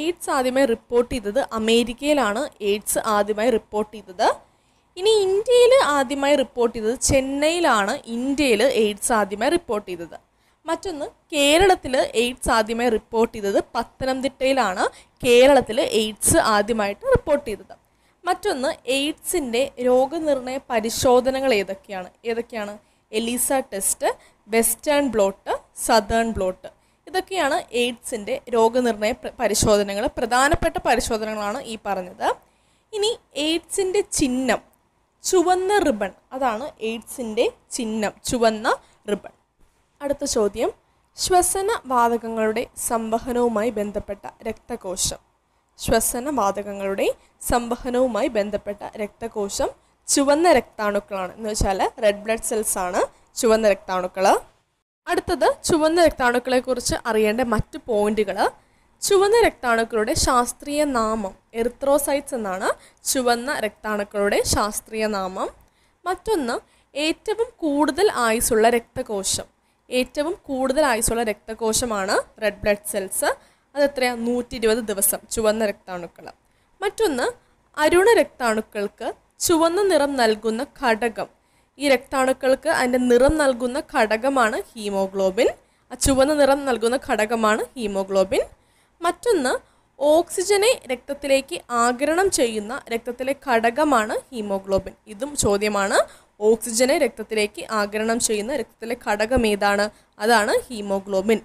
എയ്ഡ്സ് ആദ്യമായി റിപ്പോർട്ട് ചെയ്തത് അമേരിക്കയിലാണ് എയ്ഡ്സ് ആദ്യമായി റിപ്പോർട്ട് ചെയ്തത് ഇനി ഇന്ത്യയിൽ ആദ്യമായി റിപ്പോർട്ട് ചെയ്തത് ചെന്നൈയിലാണ് ഇന്ത്യയിൽ എയ്ഡ്സ് ആദ്യമായി റിപ്പോർട്ട് ചെയ്തത് മറ്റൊന്ന് കേരളത്തിൽ എയ്ഡ്സ് ആദ്യമായി റിപ്പോർട്ട് ചെയ്തത് പത്തനംതിട്ടയിലാണ് കേരളത്തിൽ എയ്ഡ്സ് ആദ്യമായിട്ട് റിപ്പോർട്ട് ചെയ്തത് മറ്റൊന്ന് എയ്ഡ്സിൻ്റെ രോഗനിർണയ പരിശോധനകൾ ഏതൊക്കെയാണ് ഏതൊക്കെയാണ് ELISA test western blot southern blot ഇതൊക്കെയാണ് എയ്ഡ്സിൻ്റെ രോഗനിർണയ പരിശോധനകൾ പ്രധാനപ്പെട്ട പരിശോധനകളാണ് ഈ പറഞ്ഞത് ഇനി എയ്ഡ്സിൻ്റെ ചിഹ്നം ചുവന്ന റിബൺ അതാണ് എയ്ഡ്സിൻ്റെ ചിഹ്നം ചുവന്ന റിബൺ അടുത്ത ചോദ്യം ശ്വസന വാതകങ്ങളുടെ സംവഹനവുമായി ബന്ധപ്പെട്ട രക്തകോശം ശ്വസന വാതകങ്ങളുടെ സംവഹനവുമായി ബന്ധപ്പെട്ട രക്തകോശം ചുവന്ന രക്താണുക്കളാണ് എന്ന് വെച്ചാൽ റെഡ് ബ്ലഡ് സെൽസ് ആണ് ചുവന്ന രക്താണുക്കൾ അടുത്തത് ചുവന്ന രക്താണുക്കളെക്കുറിച്ച് അറിയേണ്ട മറ്റ് പോയിന്റുകൾ ചുവന്ന രക്താണുക്കളുടെ ശാസ്ത്രീയ നാമം എറിത്രോസൈറ്റ്സ് എന്നാണ് ചുവന്ന രക്താണുക്കളുടെ ശാസ്ത്രീയ നാമം മറ്റൊന്ന് ഏറ്റവും കൂടുതൽ ആയുസുള്ള രക്തകോശം ഏറ്റവും കൂടുതൽ ആയുസുള്ള രക്തകോശമാണ് റെഡ് ബ്ലഡ് സെൽസ് അത് എത്രയാണ് നൂറ്റി ഇരുപത് ദിവസം ചുവന്ന രക്താണുക്കൾ മറ്റൊന്ന് അരുണ രക്താണുക്കൾക്ക് ചുവന്ന നിറം നൽകുന്ന ഘടകം ഈ രക്താണുക്കൾക്ക് അതിൻ്റെ നിറം നൽകുന്ന ഘടകമാണ് ഹീമോഗ്ലോബിൻ ആ ചുവന്ന നിറം നൽകുന്ന ഘടകമാണ് ഹീമോഗ്ലോബിൻ മറ്റൊന്ന് ഓക്സിജനെ രക്തത്തിലേക്ക് ആഗിരണം ചെയ്യുന്ന രക്തത്തിലെ ഘടകമാണ് ഹീമോഗ്ലോബിൻ ഇതും ചോദ്യമാണ് ഓക്സിജനെ രക്തത്തിലേക്ക് ആഗിരണം ചെയ്യുന്ന രക്തത്തിലെ ഘടകം ഏതാണ് അതാണ് ഹീമോഗ്ലോബിൻ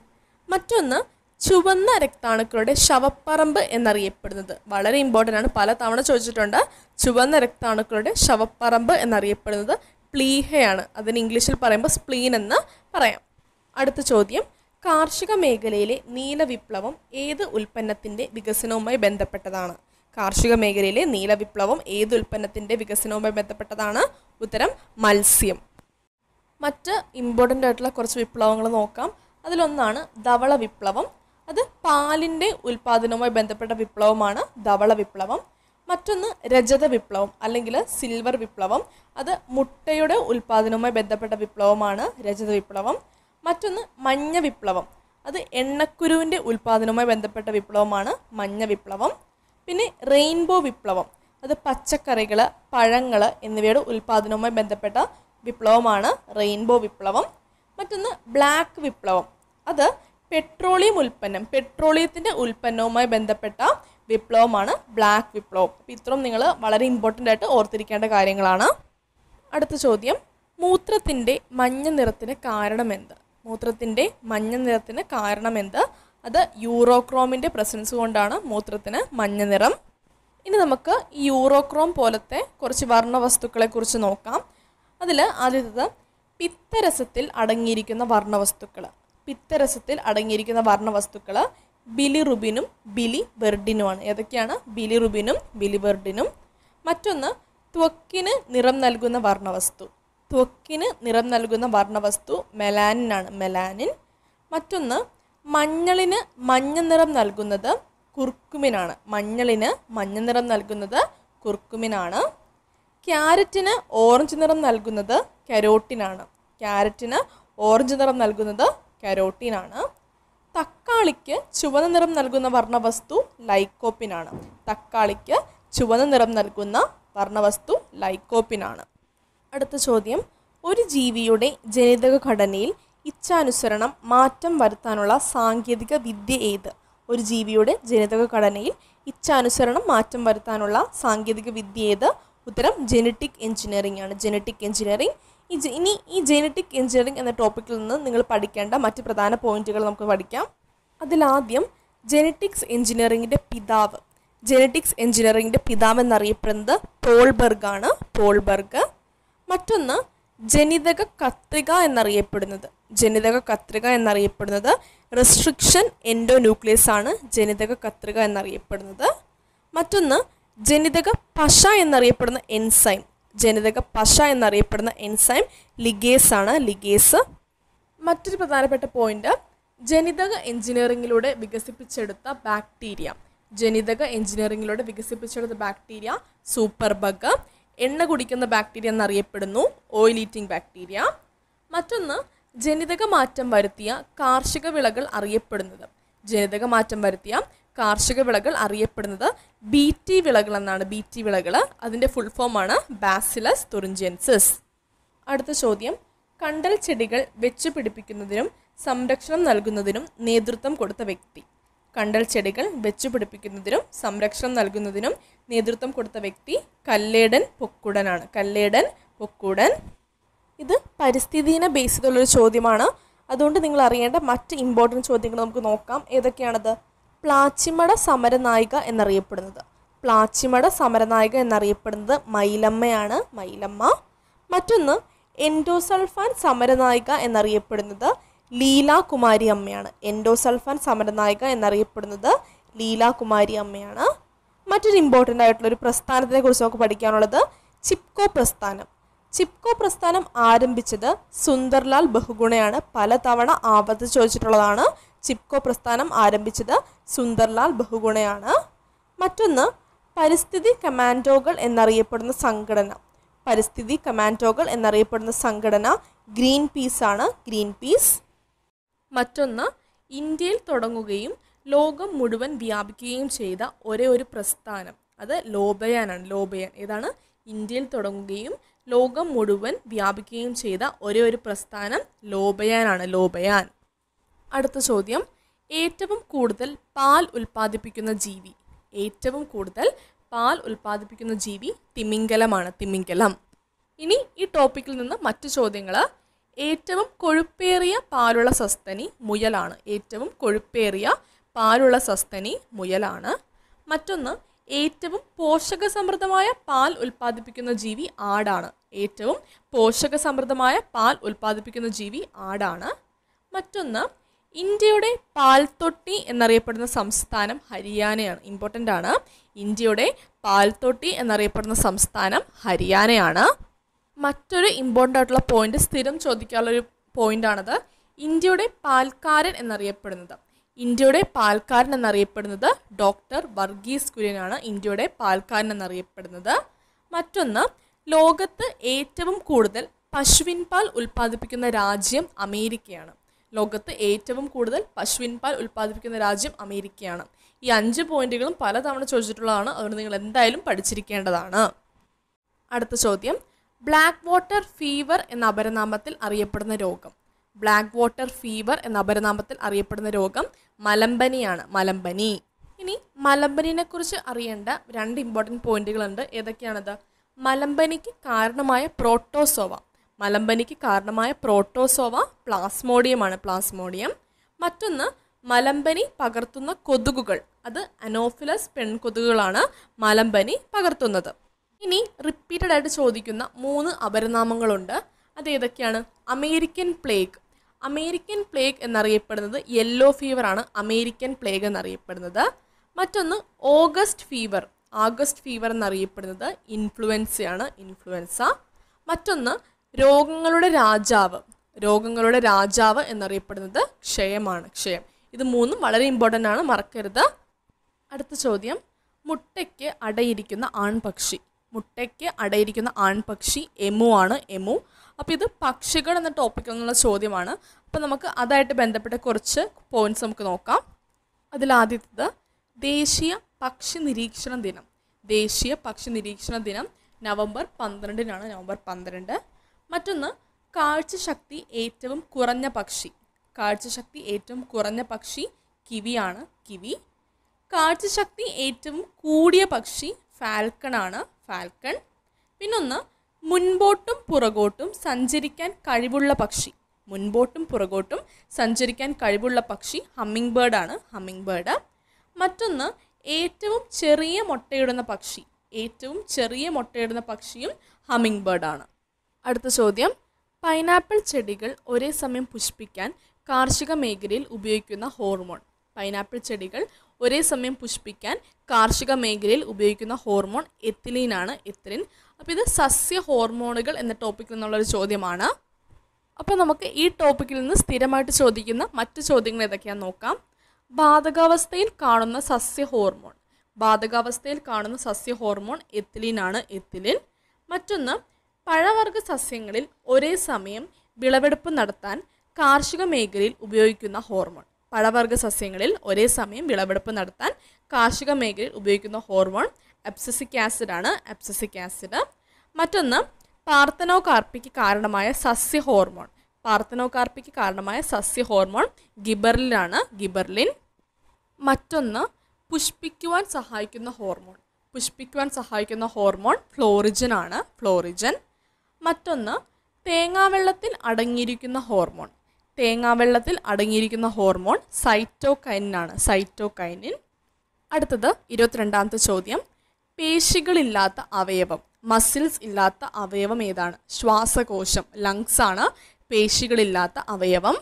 മറ്റൊന്ന് ചുവന്ന രക്താണുക്കളുടെ ശവപ്പറമ്പ് എന്നറിയപ്പെടുന്നത് വളരെ ഇമ്പോർട്ടൻ്റ് ആണ് പല തവണ ചോദിച്ചിട്ടുണ്ട് ചുവന്ന രക്താണുക്കളുടെ ശവപ്പറമ്പ് എന്നറിയപ്പെടുന്നത് സ്പ്ലീഹയാണ് അതിന് ഇംഗ്ലീഷിൽ പറയുമ്പോൾ സ്പ്ലീൻ എന്ന് പറയാം അടുത്ത ചോദ്യം കാർഷിക മേഖലയിലെ നീലവിപ്ലവം ഏത് ഉൽപ്പന്നത്തിൻ്റെ വികസനവുമായി ബന്ധപ്പെട്ടതാണ് കാർഷിക മേഖലയിലെ നീലവിപ്ലവം ഏത് ഉൽപ്പന്നത്തിൻ്റെ വികസനവുമായി ബന്ധപ്പെട്ടതാണ് ഉത്തരം മത്സ്യം മറ്റ് ഇമ്പോർട്ടൻ്റ് ആയിട്ടുള്ള കുറച്ച് വിപ്ലവങ്ങൾ നോക്കാം അതിലൊന്നാണ് ധവള വിപ്ലവം അത് പാലിൻ്റെ ഉൽപ്പാദനവുമായി ബന്ധപ്പെട്ട വിപ്ലവമാണ് ധവള വിപ്ലവം മറ്റൊന്ന് രജത വിപ്ലവം അല്ലെങ്കിൽ സിൽവർ വിപ്ലവം അത് മുട്ടയുടെ ഉൽപ്പാദനവുമായി ബന്ധപ്പെട്ട വിപ്ലവമാണ് രജത വിപ്ലവം മറ്റൊന്ന് മഞ്ഞ വിപ്ലവം അത് എണ്ണക്കുരുവിൻ്റെ ഉൽപ്പാദനവുമായി ബന്ധപ്പെട്ട വിപ്ലവമാണ് മഞ്ഞ വിപ്ലവം പിന്നെ റെയിൻബോ വിപ്ലവം അത് പച്ചക്കറികൾ പഴങ്ങൾ എന്നിവയുടെ ഉൽപ്പാദനവുമായി ബന്ധപ്പെട്ട വിപ്ലവമാണ് റെയിൻബോ വിപ്ലവം മറ്റൊന്ന് ബ്ലാക്ക് വിപ്ലവം അത് പെട്രോളിയം ഉൽപ്പന്നം പെട്രോളിയത്തിൻ്റെ ഉൽപ്പന്നവുമായി ബന്ധപ്പെട്ട വിപ്ലവമാണ് ബ്ലാക്ക് വിപ്ലവം അപ്പം ഇത്രയും നിങ്ങൾ വളരെ ഇമ്പോർട്ടൻ്റ് ആയിട്ട് ഓർത്തിരിക്കേണ്ട കാര്യങ്ങളാണ് അടുത്ത ചോദ്യം മൂത്രത്തിൻ്റെ മഞ്ഞ നിറത്തിന് കാരണമെന്ത് മൂത്രത്തിൻ്റെ മഞ്ഞ നിറത്തിന് കാരണമെന്ത് അത് യൂറോക്രോമിൻ്റെ പ്രസൻസ് കൊണ്ടാണ് മൂത്രത്തിന് മഞ്ഞ നിറം ഇനി നമുക്ക് ഈ യൂറോക്രോം പോലത്തെ കുറച്ച് വർണ്ണവസ്തുക്കളെക്കുറിച്ച് നോക്കാം അതിൽ ആദ്യത്തത് പിത്തരസത്തിൽ അടങ്ങിയിരിക്കുന്ന വർണ്ണവസ്തുക്കൾ പിത്തരസത്തിൽ അടങ്ങിയിരിക്കുന്ന വർണ്ണവസ്തുക്കൾ ബിലി റുബിനും ബിലി ബെർഡിനുമാണ് ഏതൊക്കെയാണ് ബിലി റുബിനും ബിലി ബെർഡിനും മറ്റൊന്ന് ത്വക്കിന് നിറം നൽകുന്ന വർണ്ണവസ്തു ത്വക്കിന് നിറം നൽകുന്ന വർണ്ണവസ്തു മെലാനിനാണ് മെലാനിൻ മറ്റൊന്ന് മഞ്ഞളിന് മഞ്ഞ നിറം നൽകുന്നത് കുർക്കുമിനാണ് മഞ്ഞളിന് മഞ്ഞ നിറം നൽകുന്നത് കുർക്കുമിനാണ് ക്യാരറ്റിന് ഓറഞ്ച് നിറം നൽകുന്നത് കരോട്ടിനാണ് ക്യാരറ്റിന് ഓറഞ്ച് നിറം നൽകുന്നത് കരോട്ടിനാണ് തക്കാളിക്ക് ചുവന്ന നിറം നൽകുന്ന വർണ്ണവസ്തു ലൈക്കോപ്പിനാണ് തക്കാളിക്ക് ചുവന്ന നിറം നൽകുന്ന വർണ്ണവസ്തു ലൈക്കോപ്പിനാണ് അടുത്ത ചോദ്യം ഒരു ജീവിയുടെ ജനിതക ഘടനയിൽ ഇച്ഛാനുസരണം മാറ്റം വരുത്താനുള്ള സാങ്കേതിക വിദ്യ ഏത് ഒരു ജീവിയുടെ ജനിതക ഘടനയിൽ ഇച്ഛാനുസരണം മാറ്റം വരുത്താനുള്ള സാങ്കേതിക വിദ്യ ഏത് ഉത്തരം ജനറ്റിക് എഞ്ചിനീയറിംഗ് ആണ് ജനറ്റിക് എഞ്ചിനീയറിംഗ് ഈ ഇനി ഈ ജനറ്റിക് എഞ്ചിനീയറിംഗ് എന്ന ടോപ്പിക്കിൽ നിന്ന് നിങ്ങൾ പഠിക്കേണ്ട മറ്റ് പ്രധാന പോയിന്റുകൾ നമുക്ക് പഠിക്കാം അതിലാദ്യം ജനറ്റിക്സ് എഞ്ചിനീയറിംഗിൻ്റെ പിതാവ് ജനറ്റിക്സ് എഞ്ചിനീയറിംഗിൻ്റെ പിതാവ് എന്നറിയപ്പെടുന്നത് പോൾബർഗ് ആണ് പോൾബർഗ് മറ്റൊന്ന് ജനിതക കത്രിക എന്നറിയപ്പെടുന്നത് ജനിതക കത്രിക എന്നറിയപ്പെടുന്നത് റെസ്ട്രിക്ഷൻ എൻഡോ ന്യൂക്ലിയസ് ആണ് ജനിതക കത്രിക എന്നറിയപ്പെടുന്നത് മറ്റൊന്ന് ജനിതക പശ എന്നറിയപ്പെടുന്ന എൻസൈം ജനിതക പശ എന്നറിയപ്പെടുന്ന എൻസൈം ലിഗേസ് ആണ് ലിഗേസ് മറ്റൊരു പ്രധാനപ്പെട്ട പോയിന്റ് ജനിതക എഞ്ചിനീയറിങ്ങിലൂടെ വികസിപ്പിച്ചെടുത്ത ബാക്ടീരിയ ജനിതക എഞ്ചിനീയറിങ്ങിലൂടെ വികസിപ്പിച്ചെടുത്ത ബാക്ടീരിയ സൂപ്പർ ബഗ് എണ്ണ കുടിക്കുന്ന ബാക്ടീരിയ എന്നറിയപ്പെടുന്നു ഓയിൽ ഈറ്റിംഗ് ബാക്ടീരിയ മറ്റൊന്ന് ജനിതക മാറ്റം വരുത്തിയ കാർഷിക വിളകൾ അറിയപ്പെടുന്നത് ജനിതക മാറ്റം വരുത്തിയ കാർഷിക വിളകൾ അറിയപ്പെടുന്നത് ബി ടി വിളകൾ എന്നാണ് ബി ടി വിളകൾ അതിൻ്റെ ഫുൾ ഫോമാണ് ബാസിലസ് തുറിഞ്ചിയൻസിസ് അടുത്ത ചോദ്യം കണ്ടൽ ചെടികൾ വെച്ചു പിടിപ്പിക്കുന്നതിനും സംരക്ഷണം നൽകുന്നതിനും നേതൃത്വം കൊടുത്ത വ്യക്തി കണ്ടൽ ചെടികൾ വെച്ചു പിടിപ്പിക്കുന്നതിനും സംരക്ഷണം നൽകുന്നതിനും നേതൃത്വം കൊടുത്ത വ്യക്തി കല്ലേടൻ പൊക്കുടനാണ് കല്ലേടൻ പൊക്കുടൻ ഇത് പരിസ്ഥിതിനെ ബേസ് ചെയ്തുള്ളൊരു ചോദ്യമാണ് അതുകൊണ്ട് നിങ്ങൾ അറിയേണ്ട മറ്റ് ഇമ്പോർട്ടൻറ്റ് ചോദ്യങ്ങൾ നമുക്ക് നോക്കാം ഏതൊക്കെയാണത് പ്ലാച്ചിമട സമരനായിക എന്നറിയപ്പെടുന്നത് പ്ലാച്ചിമട സമരനായിക എന്നറിയപ്പെടുന്നത് മൈലമ്മയാണ് മൈലമ്മ മറ്റൊന്ന് എൻഡോസൾഫാൻ സമരനായിക എന്നറിയപ്പെടുന്നത് കുമാരി അമ്മയാണ് എൻഡോസൾഫാൻ സമരനായിക എന്നറിയപ്പെടുന്നത് കുമാരി അമ്മയാണ് മറ്റൊരു ഇമ്പോർട്ടൻ്റ് ആയിട്ടുള്ള ഒരു പ്രസ്ഥാനത്തിനെ കുറിച്ച് നമുക്ക് പഠിക്കാനുള്ളത് ചിപ്കോ പ്രസ്ഥാനം ചിപ്കോ പ്രസ്ഥാനം ആരംഭിച്ചത് സുന്ദർലാൽ ബഹുഗുണയാണ് പലതവണ ആവർത്തിച്ച് ചോദിച്ചിട്ടുള്ളതാണ് ചിപ്കോ പ്രസ്ഥാനം ആരംഭിച്ചത് സുന്ദർലാൽ ബഹുഗുണയാണ് മറ്റൊന്ന് പരിസ്ഥിതി കമാൻഡോകൾ എന്നറിയപ്പെടുന്ന സംഘടന പരിസ്ഥിതി കമാൻഡോകൾ എന്നറിയപ്പെടുന്ന സംഘടന ഗ്രീൻ പീസ് ആണ് ഗ്രീൻ പീസ് മറ്റൊന്ന് ഇന്ത്യയിൽ തുടങ്ങുകയും ലോകം മുഴുവൻ വ്യാപിക്കുകയും ചെയ്ത ഒരേ ഒരു പ്രസ്ഥാനം അത് ലോബയാനാണ് ലോബയാൻ ഏതാണ് ഇന്ത്യയിൽ തുടങ്ങുകയും ലോകം മുഴുവൻ വ്യാപിക്കുകയും ചെയ്ത ഒരേ ഒരു പ്രസ്ഥാനം ലോബയാനാണ് ലോബയാൻ അടുത്ത ചോദ്യം ഏറ്റവും കൂടുതൽ പാൽ ഉൽപ്പാദിപ്പിക്കുന്ന ജീവി ഏറ്റവും കൂടുതൽ പാൽ ഉൽപ്പാദിപ്പിക്കുന്ന ജീവി തിമിംഗലമാണ് തിമിംഗലം ഇനി ഈ ടോപ്പിക്കിൽ നിന്ന് മറ്റു ചോദ്യങ്ങൾ ഏറ്റവും കൊഴുപ്പേറിയ പാലുള്ള സസ്തനി മുയലാണ് ഏറ്റവും കൊഴുപ്പേറിയ പാലുള്ള സസ്തനി മുയലാണ് മറ്റൊന്ന് ഏറ്റവും പോഷകസമൃദ്ധമായ പാൽ ഉൽപ്പാദിപ്പിക്കുന്ന ജീവി ആടാണ് ഏറ്റവും പോഷകസമൃദ്ധമായ പാൽ ഉൽപ്പാദിപ്പിക്കുന്ന ജീവി ആടാണ് മറ്റൊന്ന് ഇന്ത്യയുടെ പാൽത്തൊട്ടി എന്നറിയപ്പെടുന്ന സംസ്ഥാനം ഹരിയാനയാണ് ഇമ്പോർട്ടൻ്റ് ആണ് ഇന്ത്യയുടെ പാൽത്തൊട്ടി എന്നറിയപ്പെടുന്ന സംസ്ഥാനം ഹരിയാനയാണ് മറ്റൊരു ഇമ്പോർട്ടൻ്റ് ആയിട്ടുള്ള പോയിന്റ് സ്ഥിരം ചോദിക്കാനുള്ളൊരു പോയിൻ്റാണത് ഇന്ത്യയുടെ പാൽക്കാരൻ എന്നറിയപ്പെടുന്നത് ഇന്ത്യയുടെ പാൽക്കാരൻ എന്നറിയപ്പെടുന്നത് ഡോക്ടർ വർഗീസ് കുര്യനാണ് ഇന്ത്യയുടെ പാൽക്കാരൻ എന്നറിയപ്പെടുന്നത് മറ്റൊന്ന് ലോകത്ത് ഏറ്റവും കൂടുതൽ പശുവിൻ പാൽ ഉൽപ്പാദിപ്പിക്കുന്ന രാജ്യം അമേരിക്കയാണ് ലോകത്ത് ഏറ്റവും കൂടുതൽ പശുവിൻ പാൽ ഉൽപ്പാദിപ്പിക്കുന്ന രാജ്യം അമേരിക്കയാണ് ഈ അഞ്ച് പോയിന്റുകളും പലതവണ ചോദിച്ചിട്ടുള്ളതാണ് അതുകൊണ്ട് നിങ്ങൾ എന്തായാലും പഠിച്ചിരിക്കേണ്ടതാണ് അടുത്ത ചോദ്യം ബ്ലാക്ക് വാട്ടർ ഫീവർ എന്ന അപരനാമത്തിൽ അറിയപ്പെടുന്ന രോഗം ബ്ലാക്ക് വാട്ടർ ഫീവർ എന്ന അപരനാമത്തിൽ അറിയപ്പെടുന്ന രോഗം മലമ്പനിയാണ് മലമ്പനി ഇനി മലമ്പനിനെ കുറിച്ച് അറിയേണ്ട രണ്ട് ഇമ്പോർട്ടൻറ്റ് പോയിന്റുകളുണ്ട് ഏതൊക്കെയാണത് മലമ്പനിക്ക് കാരണമായ പ്രോട്ടോസോവ മലമ്പനിക്ക് കാരണമായ പ്രോട്ടോസോവ പ്ലാസ്മോഡിയമാണ് പ്ലാസ്മോഡിയം മറ്റൊന്ന് മലമ്പനി പകർത്തുന്ന കൊതുകുകൾ അത് അനോഫിലസ് പെൺകൊതുകുകളാണ് മലമ്പനി പകർത്തുന്നത് ഇനി റിപ്പീറ്റഡ് ആയിട്ട് ചോദിക്കുന്ന മൂന്ന് അപരനാമങ്ങളുണ്ട് അത് ഏതൊക്കെയാണ് അമേരിക്കൻ പ്ലേഗ് അമേരിക്കൻ പ്ലേഗ് എന്നറിയപ്പെടുന്നത് യെല്ലോ ഫീവർ ആണ് അമേരിക്കൻ പ്ലേഗ് എന്നറിയപ്പെടുന്നത് മറ്റൊന്ന് ഓഗസ്റ്റ് ഫീവർ ആഗസ്റ്റ് ഫീവർ എന്നറിയപ്പെടുന്നത് ഇൻഫ്ലുവൻസയാണ് ഇൻഫ്ലുവൻസ മറ്റൊന്ന് രോഗങ്ങളുടെ രാജാവ് രോഗങ്ങളുടെ രാജാവ് എന്നറിയപ്പെടുന്നത് ക്ഷയമാണ് ക്ഷയം ഇത് മൂന്നും വളരെ ഇമ്പോർട്ടൻ്റ് ആണ് മറക്കരുത് അടുത്ത ചോദ്യം മുട്ടയ്ക്ക് അടയിരിക്കുന്ന ആൺപക്ഷി മുട്ടയ്ക്ക് അടയിരിക്കുന്ന ആൺപക്ഷി എമു ആണ് എമു അപ്പോൾ ഇത് പക്ഷികൾ എന്ന ടോപ്പിക്കിൽ നിന്നുള്ള ചോദ്യമാണ് അപ്പോൾ നമുക്ക് അതായിട്ട് ബന്ധപ്പെട്ട കുറച്ച് പോയിന്റ്സ് നമുക്ക് നോക്കാം അതിലാദ്യത്തത് ദേശീയ പക്ഷി നിരീക്ഷണ ദിനം ദേശീയ പക്ഷി നിരീക്ഷണ ദിനം നവംബർ പന്ത്രണ്ടിനാണ് നവംബർ പന്ത്രണ്ട് മറ്റൊന്ന് കാഴ്ചശക്തി ഏറ്റവും കുറഞ്ഞ പക്ഷി കാഴ്ചശക്തി ഏറ്റവും കുറഞ്ഞ പക്ഷി കിവിയാണ് കിവി കാഴ്ചശക്തി ഏറ്റവും കൂടിയ പക്ഷി ഫാൽക്കണാണ് ഫാൽക്കൺ പിന്നൊന്ന് മുൻപോട്ടും പുറകോട്ടും സഞ്ചരിക്കാൻ കഴിവുള്ള പക്ഷി മുൻപോട്ടും പുറകോട്ടും സഞ്ചരിക്കാൻ കഴിവുള്ള പക്ഷി ഹമ്മിങ് ബേർഡാണ് ഹമ്മിങ് ബേർഡ് മറ്റൊന്ന് ഏറ്റവും ചെറിയ മുട്ടയിടുന്ന പക്ഷി ഏറ്റവും ചെറിയ മുട്ടയിടുന്ന പക്ഷിയും ഹമ്മിങ് ബേർഡാണ് അടുത്ത ചോദ്യം പൈനാപ്പിൾ ചെടികൾ ഒരേ സമയം പുഷ്പിക്കാൻ കാർഷിക മേഖലയിൽ ഉപയോഗിക്കുന്ന ഹോർമോൺ പൈനാപ്പിൾ ചെടികൾ ഒരേ സമയം പുഷ്പിക്കാൻ കാർഷിക മേഖലയിൽ ഉപയോഗിക്കുന്ന ഹോർമോൺ എത്തിലീനാണ് എത്തിലിൻ അപ്പോൾ ഇത് സസ്യ ഹോർമോണുകൾ എന്ന ടോപ്പിക്കിൽ നിന്നുള്ളൊരു ചോദ്യമാണ് അപ്പോൾ നമുക്ക് ഈ ടോപ്പിക്കിൽ നിന്ന് സ്ഥിരമായിട്ട് ചോദിക്കുന്ന മറ്റ് ചോദ്യങ്ങൾ ഏതൊക്കെയാണെന്ന് നോക്കാം ബാധകാവസ്ഥയിൽ കാണുന്ന സസ്യ ഹോർമോൺ ബാധകാവസ്ഥയിൽ കാണുന്ന സസ്യ ഹോർമോൺ ആണ് എത്തിലിൻ മറ്റൊന്ന് പഴവർഗ സസ്യങ്ങളിൽ ഒരേ സമയം വിളവെടുപ്പ് നടത്താൻ കാർഷിക മേഖലയിൽ ഉപയോഗിക്കുന്ന ഹോർമോൺ പഴവർഗ സസ്യങ്ങളിൽ ഒരേ സമയം വിളവെടുപ്പ് നടത്താൻ കാർഷിക മേഖലയിൽ ഉപയോഗിക്കുന്ന ഹോർമോൺ ആസിഡ് ആണ് എപ്സസിക് ആസിഡ് മറ്റൊന്ന് പാർത്തനോ കാർപ്പിക്ക് കാരണമായ സസ്യ ഹോർമോൺ പാർത്തനോ കാർപ്പിക്ക് കാരണമായ സസ്യ ഹോർമോൺ ഗിബർലിനാണ് ഗിബർലിൻ മറ്റൊന്ന് പുഷ്പിക്കുവാൻ സഹായിക്കുന്ന ഹോർമോൺ പുഷ്പിക്കുവാൻ സഹായിക്കുന്ന ഹോർമോൺ ഫ്ലോറിജൻ ആണ് ഫ്ലോറിജൻ മറ്റൊന്ന് തേങ്ങാവെള്ളത്തിൽ അടങ്ങിയിരിക്കുന്ന ഹോർമോൺ തേങ്ങാവെള്ളത്തിൽ അടങ്ങിയിരിക്കുന്ന ഹോർമോൺ സൈറ്റോകൈനാണ് സൈറ്റോകൈനിൻ അടുത്തത് ഇരുപത്തിരണ്ടാമത്തെ ചോദ്യം പേശികളില്ലാത്ത അവയവം മസിൽസ് ഇല്ലാത്ത അവയവം ഏതാണ് ശ്വാസകോശം ലങ്സ് ആണ് പേശികളില്ലാത്ത അവയവം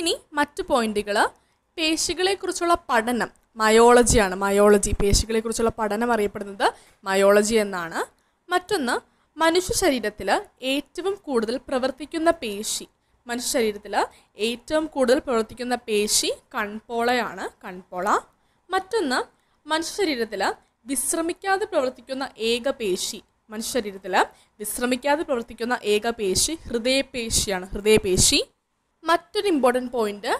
ഇനി മറ്റു പോയിന്റുകൾ പേശികളെക്കുറിച്ചുള്ള പഠനം മയോളജിയാണ് മയോളജി പേശികളെക്കുറിച്ചുള്ള പഠനം അറിയപ്പെടുന്നത് മയോളജി എന്നാണ് മറ്റൊന്ന് മനുഷ്യ ശരീരത്തിൽ ഏറ്റവും കൂടുതൽ പ്രവർത്തിക്കുന്ന പേശി മനുഷ്യ ശരീരത്തിൽ ഏറ്റവും കൂടുതൽ പ്രവർത്തിക്കുന്ന പേശി കൺപോളയാണ് കൺപോള മറ്റൊന്ന് മനുഷ്യ ശരീരത്തിൽ വിശ്രമിക്കാതെ പ്രവർത്തിക്കുന്ന ഏക പേശി മനുഷ്യ ശരീരത്തിൽ വിശ്രമിക്കാതെ പ്രവർത്തിക്കുന്ന ഏക പേശി ഹൃദയപേശിയാണ് ഹൃദയപേശി മറ്റൊരു ഇമ്പോർട്ടൻ്റ് പോയിന്റ്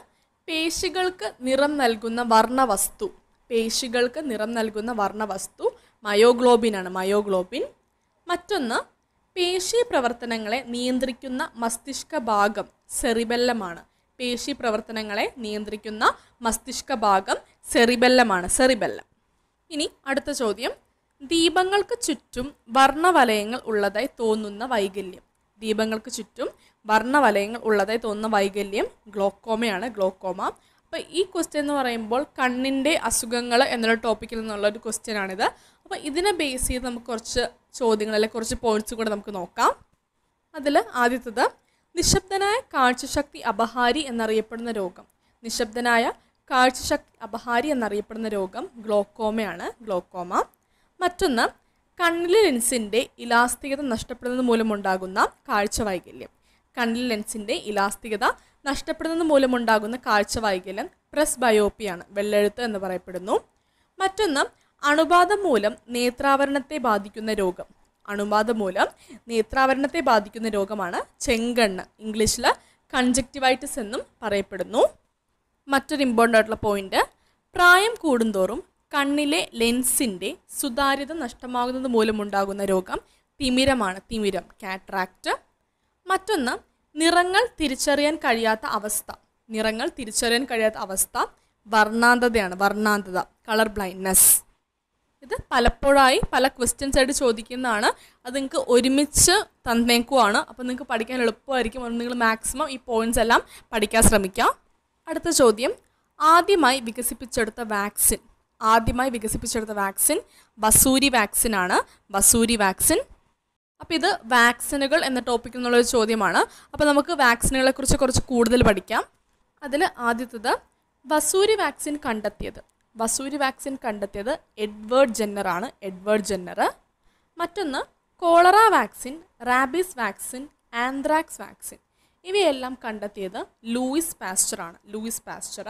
പേശികൾക്ക് നിറം നൽകുന്ന വർണ്ണവസ്തു പേശികൾക്ക് നിറം നൽകുന്ന വർണ്ണവസ്തു മയോഗ്ലോബിനാണ് മയോഗ്ലോബിൻ മറ്റൊന്ന് പേശി പ്രവർത്തനങ്ങളെ നിയന്ത്രിക്കുന്ന മസ്തിഷ്ക ഭാഗം സെറിബെല്ലമാണ് പേശി പ്രവർത്തനങ്ങളെ നിയന്ത്രിക്കുന്ന മസ്തിഷ്ക ഭാഗം സെറിബെല്ലമാണ് സെറിബെല്ലം ഇനി അടുത്ത ചോദ്യം ദീപങ്ങൾക്ക് ചുറ്റും വർണ്ണവലയങ്ങൾ ഉള്ളതായി തോന്നുന്ന വൈകല്യം ദീപങ്ങൾക്ക് ചുറ്റും വർണ്ണവലയങ്ങൾ ഉള്ളതായി തോന്നുന്ന വൈകല്യം ഗ്ലോക്കോമയാണ് ഗ്ലോക്കോമ അപ്പോൾ ഈ ക്വസ്റ്റ്യൻ എന്ന് പറയുമ്പോൾ കണ്ണിൻ്റെ അസുഖങ്ങൾ എന്നുള്ള ടോപ്പിക്കിൽ നിന്നുള്ള ഒരു ക്വസ്റ്റ്യൻ ആണിത് അപ്പോൾ ഇതിനെ ബേസ് ചെയ്ത് നമുക്ക് കുറച്ച് ചോദ്യങ്ങളല്ലെ കുറച്ച് പോയിന്റ്സ് കൂടെ നമുക്ക് നോക്കാം അതിൽ ആദ്യത്തത് നിശബ്ദനായ കാഴ്ചശക്തി അപഹാരി എന്നറിയപ്പെടുന്ന രോഗം നിശബ്ദനായ കാഴ്ചശക്തി അപഹാരി എന്നറിയപ്പെടുന്ന രോഗം ഗ്ലോക്കോമയാണ് ഗ്ലോക്കോമ മറ്റൊന്ന് കണ്ണിലെ ലെൻസിൻ്റെ ഇലാസ്തികത നഷ്ടപ്പെടുന്നത് മൂലമുണ്ടാകുന്ന കാഴ്ച വൈകല്യം കണ്ണിലെ ലെൻസിൻ്റെ ഇലാസ്തികത നഷ്ടപ്പെടുന്നത് മൂലമുണ്ടാകുന്ന കാഴ്ച വൈകല്യം പ്രസ് ബയോപ്പിയാണ് വെള്ളെഴുത്ത് എന്ന് പറയപ്പെടുന്നു മറ്റൊന്ന് അണുബാധ മൂലം നേത്രാവരണത്തെ ബാധിക്കുന്ന രോഗം അണുബാധ മൂലം നേത്രാവരണത്തെ ബാധിക്കുന്ന രോഗമാണ് ചെങ്കണ്ണ് ഇംഗ്ലീഷിൽ കൺജക്റ്റിവൈറ്റിസ് എന്നും പറയപ്പെടുന്നു മറ്റൊരു ഇമ്പോർട്ടൻ്റ് ആയിട്ടുള്ള പോയിന്റ് പ്രായം കൂടുന്തോറും കണ്ണിലെ ലെൻസിൻ്റെ സുതാര്യത നഷ്ടമാകുന്നത് മൂലമുണ്ടാകുന്ന രോഗം തിമിരമാണ് തിമിരം കാട്രാക്റ്റ് മറ്റൊന്ന് നിറങ്ങൾ തിരിച്ചറിയാൻ കഴിയാത്ത അവസ്ഥ നിറങ്ങൾ തിരിച്ചറിയാൻ കഴിയാത്ത അവസ്ഥ വർണ്ണാന്തതയാണ് വർണ്ണാന്തത കളർ ബ്ലൈൻഡ്നെസ് ഇത് പലപ്പോഴായി പല ക്വസ്റ്റ്യൻസ് ആയിട്ട് ചോദിക്കുന്നതാണ് അത് നിങ്ങൾക്ക് ഒരുമിച്ച് തന്നേക്കുവാണ് അപ്പോൾ നിങ്ങൾക്ക് പഠിക്കാൻ എളുപ്പമായിരിക്കും അതുകൊണ്ട് നിങ്ങൾ മാക്സിമം ഈ പോയിന്റ്സ് എല്ലാം പഠിക്കാൻ ശ്രമിക്കാം അടുത്ത ചോദ്യം ആദ്യമായി വികസിപ്പിച്ചെടുത്ത വാക്സിൻ ആദ്യമായി വികസിപ്പിച്ചെടുത്ത വാക്സിൻ വസൂരി വാക്സിൻ ആണ് വസൂരി വാക്സിൻ അപ്പോൾ ഇത് വാക്സിനുകൾ എന്ന എന്നുള്ള ഒരു ചോദ്യമാണ് അപ്പോൾ നമുക്ക് വാക്സിനുകളെക്കുറിച്ച് കുറച്ച് കൂടുതൽ പഠിക്കാം അതിൽ ആദ്യത്തത് വസൂരി വാക്സിൻ കണ്ടെത്തിയത് വസൂരി വാക്സിൻ കണ്ടെത്തിയത് എഡ്വേർഡ് ജെന്നറാണ് എഡ്വേർഡ് ജെന്നർ മറ്റൊന്ന് cholera vaccine rabies vaccine anthrax vaccine ഇവയെല്ലാം കണ്ടെത്തിയത് ലൂയിസ് പാസ്റ്ററാണ് ലൂയിസ് പാസ്റ്റർ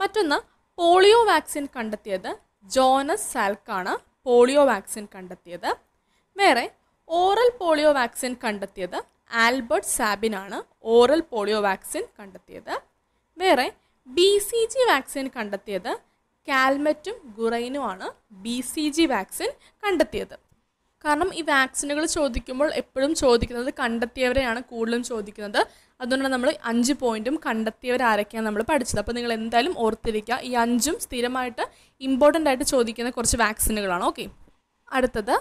മറ്റൊന്ന് പോളിയോ വാക്സിൻ കണ്ടെത്തിയത് ജോനസ് സാൽക്കാണ് പോളിയോ വാക്സിൻ കണ്ടെത്തിയത് വേറെ ഓറൽ പോളിയോ വാക്സിൻ കണ്ടെത്തിയത് ആൽബർട്ട് സാബിനാണ് ഓറൽ പോളിയോ വാക്സിൻ കണ്ടെത്തിയത് വേറെ ബി സി ജി വാക്സിൻ കണ്ടെത്തിയത് കാൽമറ്റും ഗുറൈനുമാണ് ബി സി ജി വാക്സിൻ കണ്ടെത്തിയത് കാരണം ഈ വാക്സിനുകൾ ചോദിക്കുമ്പോൾ എപ്പോഴും ചോദിക്കുന്നത് കണ്ടെത്തിയവരെയാണ് കൂടുതലും ചോദിക്കുന്നത് അതുകൊണ്ടാണ് നമ്മൾ അഞ്ച് പോയിന്റും കണ്ടെത്തിയവർ ആരൊക്കെയാണ് നമ്മൾ പഠിച്ചത് അപ്പോൾ നിങ്ങൾ എന്തായാലും ഓർത്തിരിക്കുക ഈ അഞ്ചും സ്ഥിരമായിട്ട് ഇമ്പോർട്ടൻ്റ് ആയിട്ട് ചോദിക്കുന്ന കുറച്ച് വാക്സിനുകളാണ് ഓക്കെ അടുത്തത്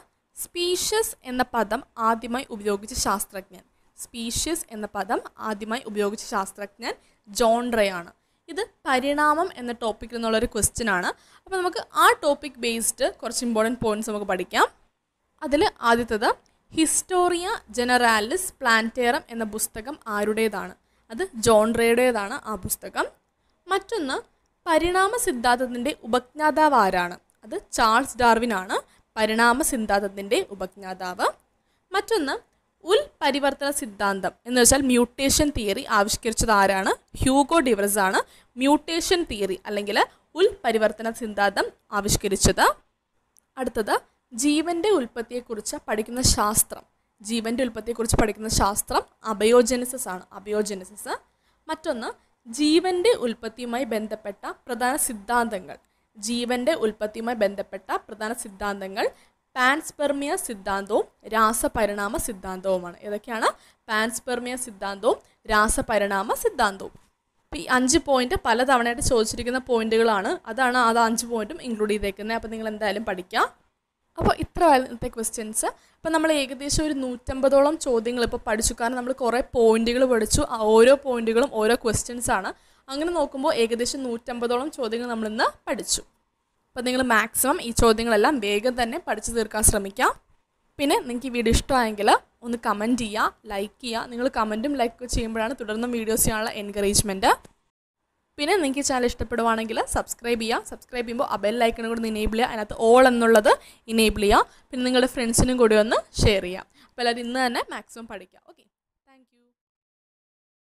സ്പീഷ്യസ് എന്ന പദം ആദ്യമായി ഉപയോഗിച്ച ശാസ്ത്രജ്ഞൻ സ്പീഷ്യസ് എന്ന പദം ആദ്യമായി ഉപയോഗിച്ച ശാസ്ത്രജ്ഞൻ ജോൺ റേ ആണ് ഇത് പരിണാമം എന്ന ടോപ്പിക്കിൽ നിന്നുള്ളൊരു ക്വസ്റ്റ്യൻ ആണ് അപ്പോൾ നമുക്ക് ആ ടോപ്പിക് ബേസ്ഡ് കുറച്ച് ഇമ്പോർട്ടൻറ്റ് പോയിന്റ്സ് നമുക്ക് പഠിക്കാം അതിൽ ആദ്യത്തത് ഹിസ്റ്റോറിയ ജനറാലിസ് പ്ലാന്റേറം എന്ന പുസ്തകം ആരുടേതാണ് അത് ജോൺ ആ പുസ്തകം മറ്റൊന്ന് പരിണാമ സിദ്ധാന്തത്തിൻ്റെ ഉപജ്ഞാതാവ് ആരാണ് അത് ചാൾസ് ഡാർവിൻ ആണ് പരിണാമ സിദ്ധാന്തത്തിൻ്റെ ഉപജ്ഞാതാവ് മറ്റൊന്ന് ഉൽപരിവർത്തന പരിവർത്തന സിദ്ധാന്തം എന്ന് വെച്ചാൽ മ്യൂട്ടേഷൻ തിയറി ആവിഷ്കരിച്ചത് ആരാണ് ഹ്യൂഗോ ഡിവർസ് ആണ് മ്യൂട്ടേഷൻ തിയറി അല്ലെങ്കിൽ ഉൽപരിവർത്തന സിദ്ധാന്തം ആവിഷ്കരിച്ചത് അടുത്തത് ജീവന്റെ ഉൽപ്പത്തിയെക്കുറിച്ച് പഠിക്കുന്ന ശാസ്ത്രം ജീവന്റെ ഉൽപ്പത്തിയെക്കുറിച്ച് പഠിക്കുന്ന ശാസ്ത്രം അബയോജനസിസ് ആണ് അബയോജനസിസ് മറ്റൊന്ന് ജീവന്റെ ഉൽപ്പത്തിയുമായി ബന്ധപ്പെട്ട പ്രധാന സിദ്ധാന്തങ്ങൾ ജീവന്റെ ഉൽപ്പത്തിയുമായി ബന്ധപ്പെട്ട പ്രധാന സിദ്ധാന്തങ്ങൾ പാൻസ്പെർമിയ സിദ്ധാന്തവും രാസപരിണാമ സിദ്ധാന്തവുമാണ് ഏതൊക്കെയാണ് പാൻസ്പെർമിയ സിദ്ധാന്തവും രാസപരിണാമ സിദ്ധാന്തവും ഈ അഞ്ച് പോയിന്റ് പലതവണയായിട്ട് ചോദിച്ചിരിക്കുന്ന പോയിന്റുകളാണ് അതാണ് അത് അഞ്ച് പോയിന്റും ഇൻക്ലൂഡ് ചെയ്തേക്കുന്നത് അപ്പോൾ നിങ്ങൾ എന്തായാലും പഠിക്കാം അപ്പോൾ ഇത്ര ഇന്നത്തെ ക്വസ്റ്റ്യൻസ് അപ്പോൾ നമ്മൾ ഏകദേശം ഒരു നൂറ്റമ്പതോളം ചോദ്യങ്ങൾ ഇപ്പോൾ പഠിച്ചു കാരണം നമ്മൾ കുറേ പോയിന്റുകൾ പഠിച്ചു ഓരോ പോയിന്റുകളും ഓരോ ക്വസ്റ്റ്യൻസ് ആണ് അങ്ങനെ നോക്കുമ്പോൾ ഏകദേശം നൂറ്റമ്പതോളം ചോദ്യങ്ങൾ നമ്മളിന്ന് പഠിച്ചു അപ്പോൾ നിങ്ങൾ മാക്സിമം ഈ ചോദ്യങ്ങളെല്ലാം വേഗം തന്നെ പഠിച്ചു തീർക്കാൻ ശ്രമിക്കാം പിന്നെ നിങ്ങൾക്ക് ഈ വീഡിയോ ഇഷ്ടമായെങ്കിൽ ഒന്ന് കമൻറ്റ് ചെയ്യുക ലൈക്ക് ചെയ്യുക നിങ്ങൾ കമൻറ്റും ലൈക്കും ചെയ്യുമ്പോഴാണ് തുടർന്നും വീഡിയോസ് ചെയ്യാനുള്ള എൻകറേജ്മെൻറ്റ് പിന്നെ നിങ്ങൾക്ക് ചാനൽ ഇഷ്ടപ്പെടുവാണെങ്കിൽ സബ്സ്ക്രൈബ് ചെയ്യുക സബ്സ്ക്രൈബ് ചെയ്യുമ്പോൾ ആ ബെല്ലൈക്കണം കൂടി ഇനേബിൾ ചെയ്യുക അതിനകത്ത് ഓൾ എന്നുള്ളത് ഇനേബിൾ ചെയ്യുക പിന്നെ നിങ്ങളുടെ ഫ്രണ്ട്സിനും കൂടി ഒന്ന് ഷെയർ ചെയ്യുക അപ്പോൾ എല്ലാവരും ഇന്ന് തന്നെ മാക്സിമം പഠിക്കുക ഓക്കെ